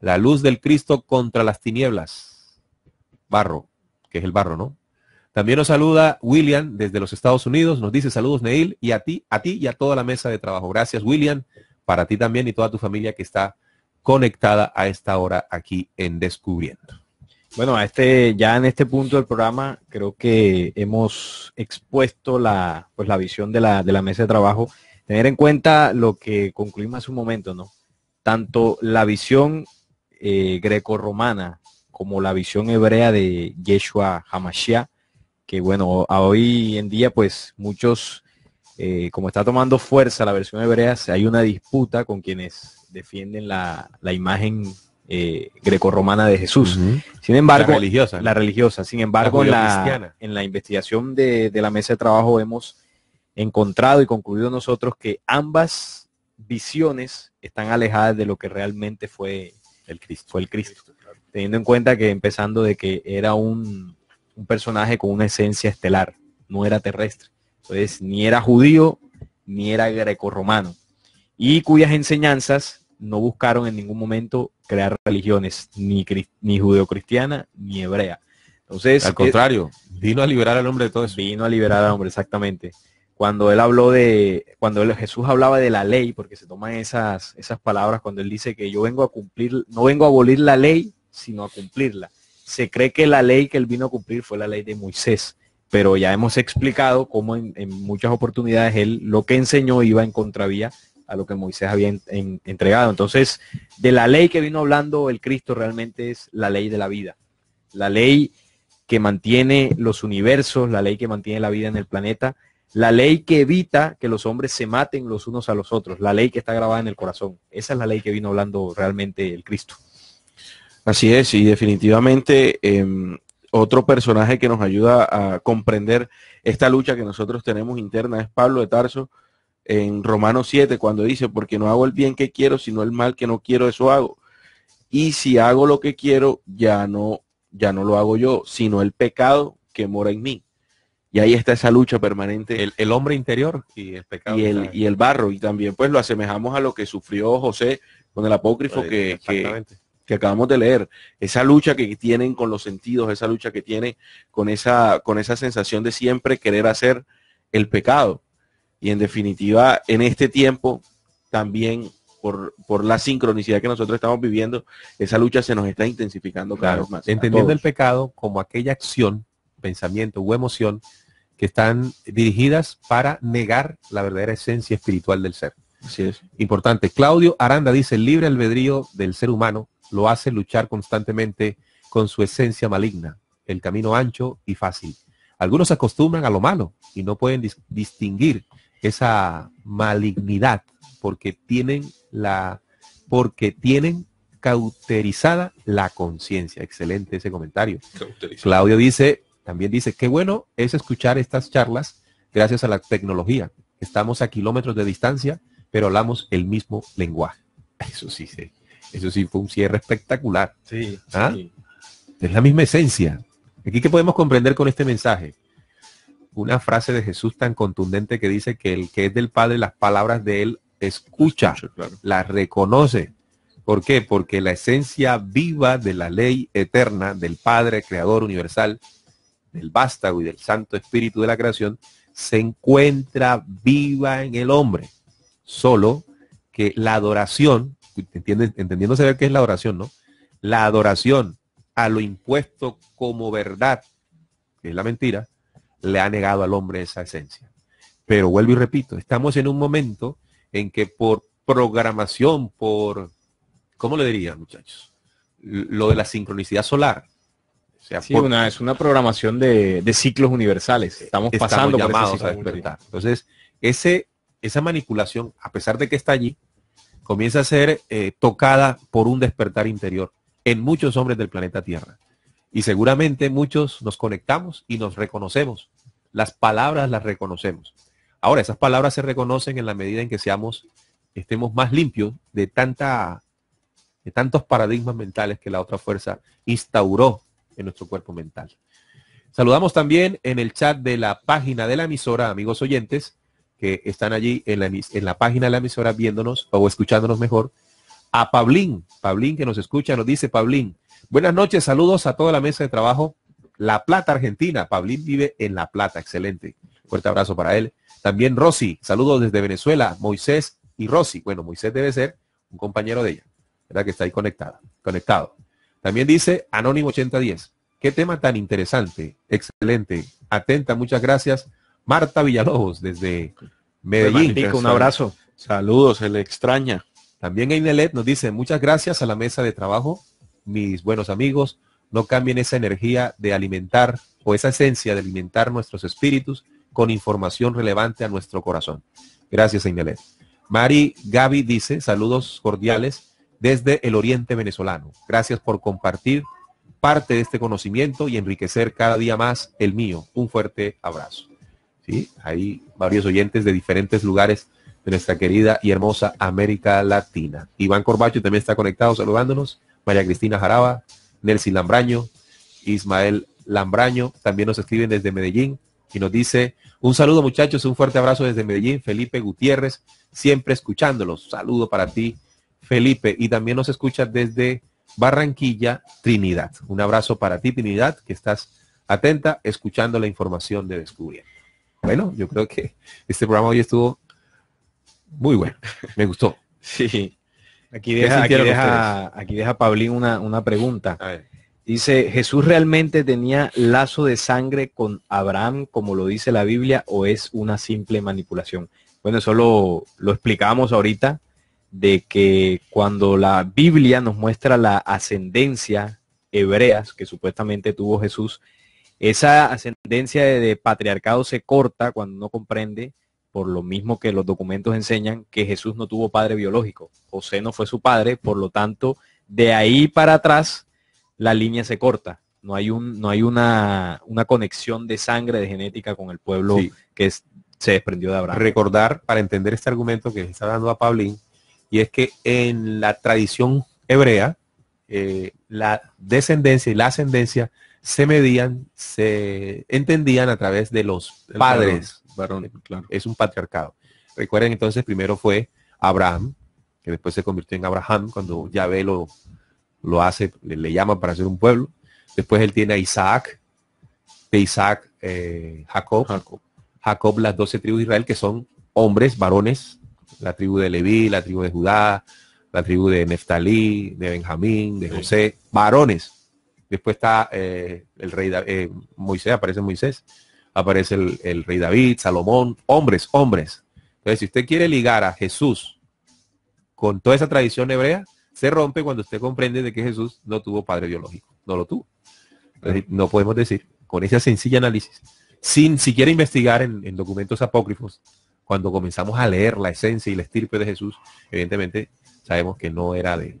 La luz del Cristo contra las tinieblas. Barro, que es el barro, ¿no? También nos saluda William desde los Estados Unidos. Nos dice saludos, Neil, y a ti, a ti y a toda la mesa de trabajo. Gracias, William, para ti también y toda tu familia que está conectada a esta hora aquí en Descubriendo. Bueno, este, ya en este punto del programa creo que hemos expuesto la, pues, la visión de la, mesa de trabajo. Tener en cuenta lo que concluimos hace un momento, ¿no? Tanto la visión eh, greco-romana como la visión hebrea de Yeshua Hamashiach, que bueno, hoy en día pues muchos, eh, como está tomando fuerza la versión hebrea, hay una disputa con quienes defienden la, imagen eh, grecorromana de Jesús. Sin embargo, la religiosa. Sin embargo, la en la investigación de, la mesa de trabajo hemos encontrado y concluido nosotros que ambas visiones están alejadas de lo que realmente fue el Cristo. el Cristo. Teniendo en cuenta que empezando de que era un, un personaje con una esencia estelar, no era terrestre. Entonces, ni era judío, ni era grecorromano. Y cuyas enseñanzas no buscaron en ningún momento crear religiones, ni, ni judeocristiana, ni hebrea. Entonces, al eh, contrario, vino a liberar al hombre de todo eso. Vino a liberar al hombre, exactamente. Cuando él habló de, cuando Jesús hablaba de la ley, porque se toman esas, esas palabras cuando él dice que yo vengo a cumplir, no vengo a abolir la ley, sino a cumplirla. Se cree que la ley que él vino a cumplir fue la ley de Moisés, pero ya hemos explicado cómo en muchas oportunidades él lo que enseñó iba en contravía a lo que Moisés había entregado. Entonces, de la ley que vino hablando el Cristo realmente es la ley de la vida, la ley que mantiene los universos, la ley que mantiene la vida en el planeta, la ley que evita que los hombres se maten los unos a los otros, la ley que está grabada en el corazón. Esa es la ley que vino hablando realmente el Cristo. Así es, y definitivamente em, otro personaje que nos ayuda a comprender esta lucha que nosotros tenemos interna es Pablo de Tarso, en Romanos 7, cuando dice, porque no hago el bien que quiero, sino el mal que no quiero, eso hago. Y si hago lo que quiero, ya no, ya no lo hago yo, sino el pecado que mora en mí. Y ahí está esa lucha permanente. El, hombre interior y el Y el, barro. Y también pues lo asemejamos a lo que sufrió José con el apócrifo que, que, acabamos de leer. Esa lucha que tienen con los sentidos, esa lucha que tienen con esa, con esa sensación de siempre querer hacer el pecado. Y en definitiva, en este tiempo, también por, la sincronicidad que nosotros estamos viviendo, esa lucha se nos está intensificando cada vez más. Entendiendo el pecado como aquella acción, pensamiento u emoción que están dirigidas para negar la verdadera esencia espiritual del ser. Así es. Importante. Claudio Aranda dice, el libre albedrío del ser humano lo hace luchar constantemente con su esencia maligna, el camino ancho y fácil. Algunos se acostumbran a lo malo y no pueden distinguir esa malignidad, porque tienen la, porque tienen cauterizada la conciencia. Excelente ese comentario. Claudio dice, también dice, qué bueno es escuchar estas charlas gracias a la tecnología. Estamos a kilómetros de distancia, pero hablamos el mismo lenguaje. *laughs* Eso sí, sí. eso sí fue un cierre espectacular. ¿Ah? Es la misma esencia. Aquí que podemos comprender con este mensaje una frase de Jesús tan contundente que dice que el que es del Padre, las palabras de él escucha, las reconoce. ¿Por qué? Porque la esencia viva de la ley eterna del Padre, Creador Universal, del vástago y del Santo Espíritu de la creación, se encuentra viva en el hombre. Solo que la adoración, entendiendo saber qué es la adoración, ¿no? La adoración a lo impuesto como verdad, que es la mentira, le ha negado al hombre esa esencia. Pero vuelvo y repito, estamos en un momento en que por programación, por, ¿cómo le diría, muchachos? Lo de la sincronicidad solar. O sea, una, es una programación de, ciclos universales. Estamos, pasando por a despertar. Entonces, ese, esa manipulación, a pesar de que está allí, comienza a ser eh, tocada por un despertar interior en muchos hombres del planeta Tierra. Y seguramente muchos nos conectamos y nos reconocemos las palabras las reconocemos. Ahora, esas palabras se reconocen en la medida en que seamos, estemos más limpios de tanta, de tantos paradigmas mentales que la otra fuerza instauró en nuestro cuerpo mental. Saludamos también en el chat de la página de la emisora, amigos oyentes, que están allí en la, en la página de la emisora viéndonos o escuchándonos mejor. A Pablín, Pablín que nos escucha, nos dice Pablín, buenas noches, saludos a toda la mesa de trabajo la Plata, Argentina. Pablín vive en La Plata. Excelente. Fuerte abrazo para él. También Rosy. Saludos desde Venezuela. Moisés y Rosy. Bueno, Moisés debe ser un compañero de ella. ¿Verdad? Que está ahí conectada, conectado. También dice Anónimo 8010. Qué tema tan interesante. Excelente. Atenta. Muchas gracias. Marta Villalobos desde Medellín. un abrazo. Saludos. Se le extraña. También Ainelet nos dice muchas gracias a la mesa de trabajo, mis buenos amigos no cambien esa energía de alimentar o esa esencia de alimentar nuestros espíritus con información relevante a nuestro corazón. Gracias, señalé. Mari Gaby dice, saludos cordiales desde el oriente venezolano. Gracias por compartir parte de este conocimiento y enriquecer cada día más el mío. Un fuerte abrazo. ¿Sí? Hay varios oyentes de diferentes lugares de nuestra querida y hermosa América Latina. Iván Corbacho también está conectado saludándonos. María Cristina Jaraba, Nelson Lambraño, Ismael Lambraño, también nos escriben desde Medellín y nos dice, un saludo muchachos, un fuerte abrazo desde Medellín, Felipe Gutiérrez, siempre escuchándolos, saludo para ti, Felipe, y también nos escucha desde Barranquilla, Trinidad. Un abrazo para ti, Trinidad, que estás atenta, escuchando la información de Descubriendo. Bueno, yo creo que este programa hoy estuvo muy bueno, *laughs* me gustó. Sí, Aquí deja, Pablín una, pregunta. Dice, ¿Jesús realmente tenía lazo de sangre con Abraham, como lo dice la Biblia, o es una simple manipulación? Bueno, eso lo, explicamos ahorita, de que cuando la Biblia nos muestra la ascendencia hebreas que supuestamente tuvo Jesús, esa ascendencia de, de patriarcado se corta cuando uno comprende por lo mismo que los documentos enseñan que Jesús no tuvo padre biológico. José no fue su padre, por lo tanto, de ahí para atrás la línea se corta. No hay, un, no hay una, conexión de sangre, de genética con el pueblo que se desprendió de Abraham. Recordar, para entender este argumento que está dando a Paulín, y es que en la tradición hebrea, eh, la descendencia y la ascendencia se medían, se entendían a través de los padres claro. es un patriarcado. Recuerden entonces, primero fue Abraham, que después se convirtió en Abraham cuando Yahvé lo, lo hace, le, llama para hacer un pueblo. Después él tiene a Isaac, de Isaac, eh, Jacob, Jacob, las doce tribus de Israel, que son hombres, varones, la tribu de Leví, la tribu de Judá, la tribu de Neftalí, de Benjamín, de José, varones. Después está eh, el rey eh, Moisés, aparece Moisés, aparece el, rey David, Salomón, hombres, hombres. Entonces, si usted quiere ligar a Jesús con toda esa tradición hebrea, se rompe cuando usted comprende de que Jesús no tuvo padre biológico, no lo tuvo. no podemos decir, con ese sencilla análisis, sin siquiera investigar en, documentos apócrifos, cuando comenzamos a leer la esencia y la estirpe de Jesús, evidentemente sabemos que no era de,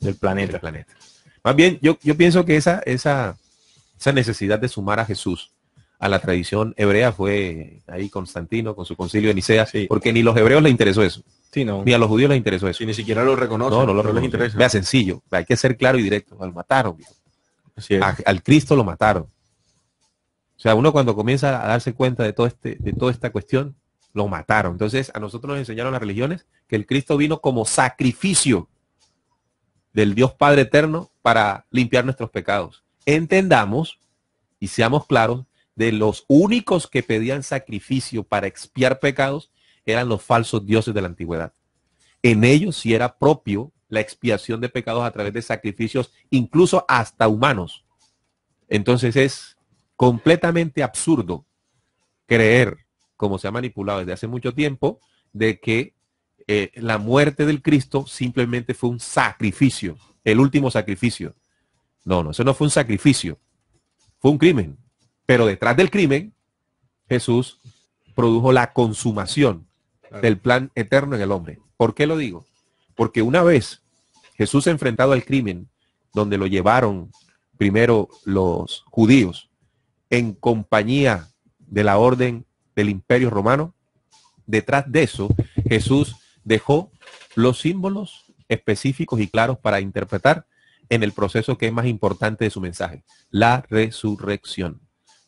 del planeta. planeta. Más bien, yo, yo pienso que esa, esa necesidad de sumar a Jesús a la tradición hebrea fue ahí Constantino con su concilio de Nicea, porque ni los hebreos les interesó eso. Ni a los judíos les interesó eso. Y ni siquiera lo reconocen. No, lo interesa. Vea, sencillo. Hay que ser claro y directo. al mataron. al Cristo lo mataron. O sea, uno cuando comienza a darse cuenta de, todo este, de toda esta cuestión, lo mataron. Entonces, a nosotros nos enseñaron las religiones que el Cristo vino como sacrificio del Dios Padre Eterno para limpiar nuestros pecados. Entendamos y seamos claros de los únicos que pedían sacrificio para expiar pecados eran los falsos dioses de la antigüedad. En ellos sí era propio la expiación de pecados a través de sacrificios, incluso hasta humanos. Entonces es completamente absurdo creer, como se ha manipulado desde hace mucho tiempo, de que eh, la muerte del Cristo simplemente fue un sacrificio, el último sacrificio. No, no, eso no fue un sacrificio, fue un crimen. Pero detrás del crimen, Jesús produjo la consumación del plan eterno en el hombre. ¿Por qué lo digo? Porque una vez Jesús enfrentado al crimen, donde lo llevaron primero los judíos en compañía de la orden del imperio romano, detrás de eso Jesús dejó los símbolos específicos y claros para interpretar en el proceso que es más importante de su mensaje, la resurrección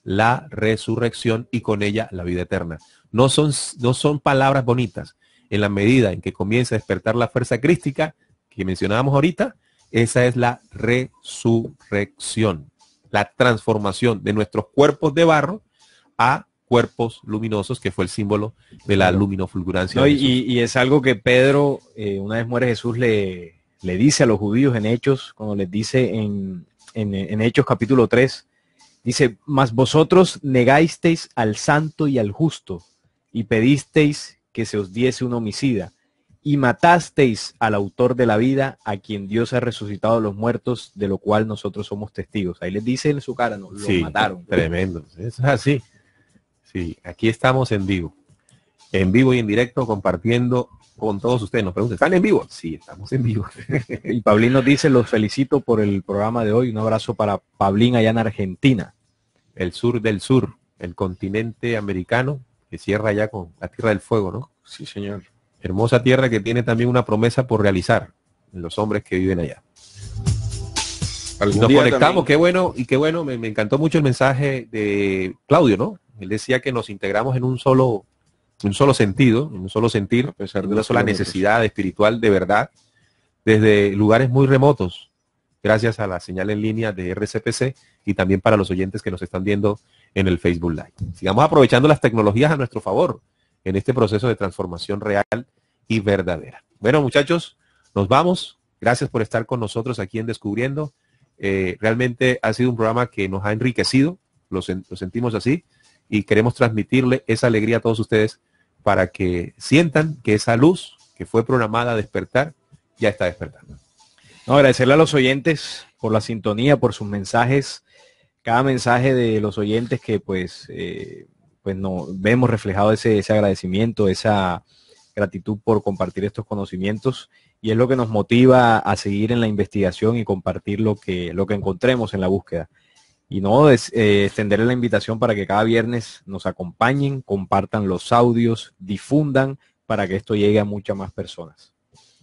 la resurrección y con ella la vida eterna. No son, no son palabras bonitas. En la medida en que comienza a despertar la fuerza crística que mencionábamos ahorita, esa es la resurrección, la transformación de nuestros cuerpos de barro a cuerpos luminosos, que fue el símbolo de la luminofulgurancia. y, es algo que Pedro, eh, una vez muere Jesús, le, le dice a los judíos en Hechos, cuando les dice en, en Hechos capítulo 3, Dice, mas vosotros negasteis al santo y al justo, y pedisteis que se os diese un homicida, y matasteis al autor de la vida, a quien Dios ha resucitado los muertos, de lo cual nosotros somos testigos. Ahí les dice en su cara, no, lo mataron. Tremendo, es así. Sí, aquí estamos en vivo en vivo y en directo compartiendo con todos ustedes. Nos preguntan, ¿están en vivo? Sí, estamos en vivo. *laughs* y Pablín nos dice, los felicito por el programa de hoy. Un abrazo para Pablín allá en Argentina. El sur del sur, el continente americano, que cierra allá con la Tierra del Fuego, ¿no? Sí, señor. Hermosa tierra que tiene también una promesa por realizar los hombres que viven allá. Nos conectamos, qué bueno, y qué bueno, me, me encantó mucho el mensaje de Claudio, ¿no? Él decía que nos integramos en un solo un solo sentido, un solo sentir, a pesar de una sola pues. necesidad espiritual de verdad, desde lugares muy remotos, gracias a la señal en línea de RCPC y también para los oyentes que nos están viendo en el Facebook Live. Sigamos aprovechando las tecnologías a nuestro favor en este proceso de transformación real y verdadera. Bueno, muchachos, nos vamos. Gracias por estar con nosotros aquí en Descubriendo. Eh, realmente ha sido un programa que nos ha enriquecido, lo sentimos así, y queremos transmitirle esa alegría a todos ustedes para que sientan que esa luz que fue programada a despertar ya está despertando. No, agradecerle a los oyentes por la sintonía, por sus mensajes. Cada mensaje de los oyentes que pues, eh, pues no, vemos reflejado ese, ese agradecimiento, esa gratitud por compartir estos conocimientos y es lo que nos motiva a seguir en la investigación y compartir lo que, lo que encontremos en la búsqueda. Y no eh, extenderé la invitación para que cada viernes nos acompañen, compartan los audios, difundan para que esto llegue a muchas más personas.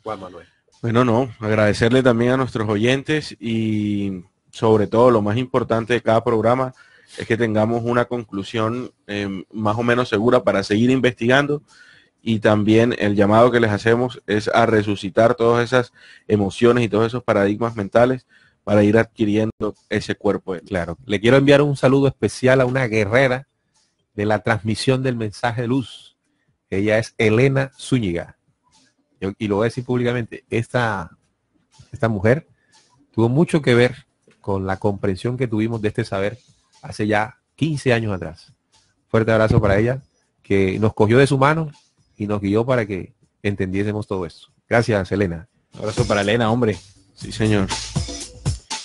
Juan Manuel. Bueno, no, agradecerle también a nuestros oyentes y sobre todo lo más importante de cada programa es que tengamos una conclusión em, más o menos segura para seguir investigando y también el llamado que les hacemos es a resucitar todas esas emociones y todos esos paradigmas mentales para ir adquiriendo ese cuerpo. Claro. Le quiero enviar un saludo especial a una guerrera de la transmisión del mensaje de luz. Ella es Elena Zúñiga. y lo voy a decir públicamente, esta, esta mujer tuvo mucho que ver con la comprensión que tuvimos de este saber hace ya 15 años atrás. Fuerte abrazo para ella, que nos cogió de su mano y nos guió para que entendiésemos todo esto. Gracias, Elena. abrazo para Elena, hombre. Sí, señor.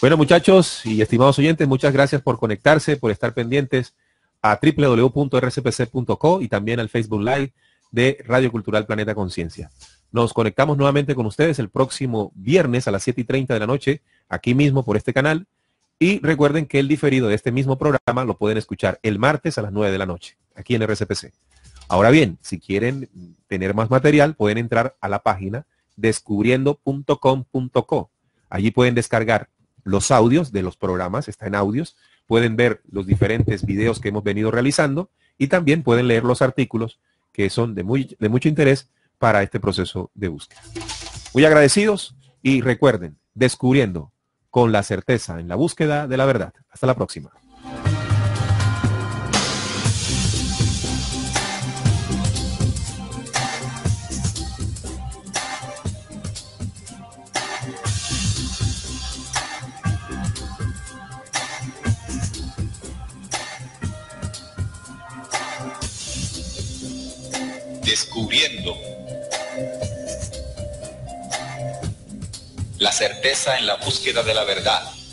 Bueno, muchachos y estimados oyentes, muchas gracias por conectarse, por estar pendientes a www.rcpc.co y también al Facebook Live de Radio Cultural Planeta Conciencia. Nos conectamos nuevamente con ustedes el próximo viernes a las 7 y 30 de la noche, aquí mismo por este canal. Y recuerden que el diferido de este mismo programa lo pueden escuchar el martes a las 9 de la noche, aquí en RCPC. Ahora bien, si quieren tener más material, pueden entrar a la página descubriendo.com.co. Allí pueden descargar los audios de los programas, está en audios, pueden ver los diferentes videos que hemos venido realizando y también pueden leer los artículos que son de, de mucho interés para este proceso de búsqueda. Muy agradecidos y recuerden, descubriendo con la certeza en la búsqueda de la verdad. Hasta la próxima. descubriendo la certeza en la búsqueda de la verdad.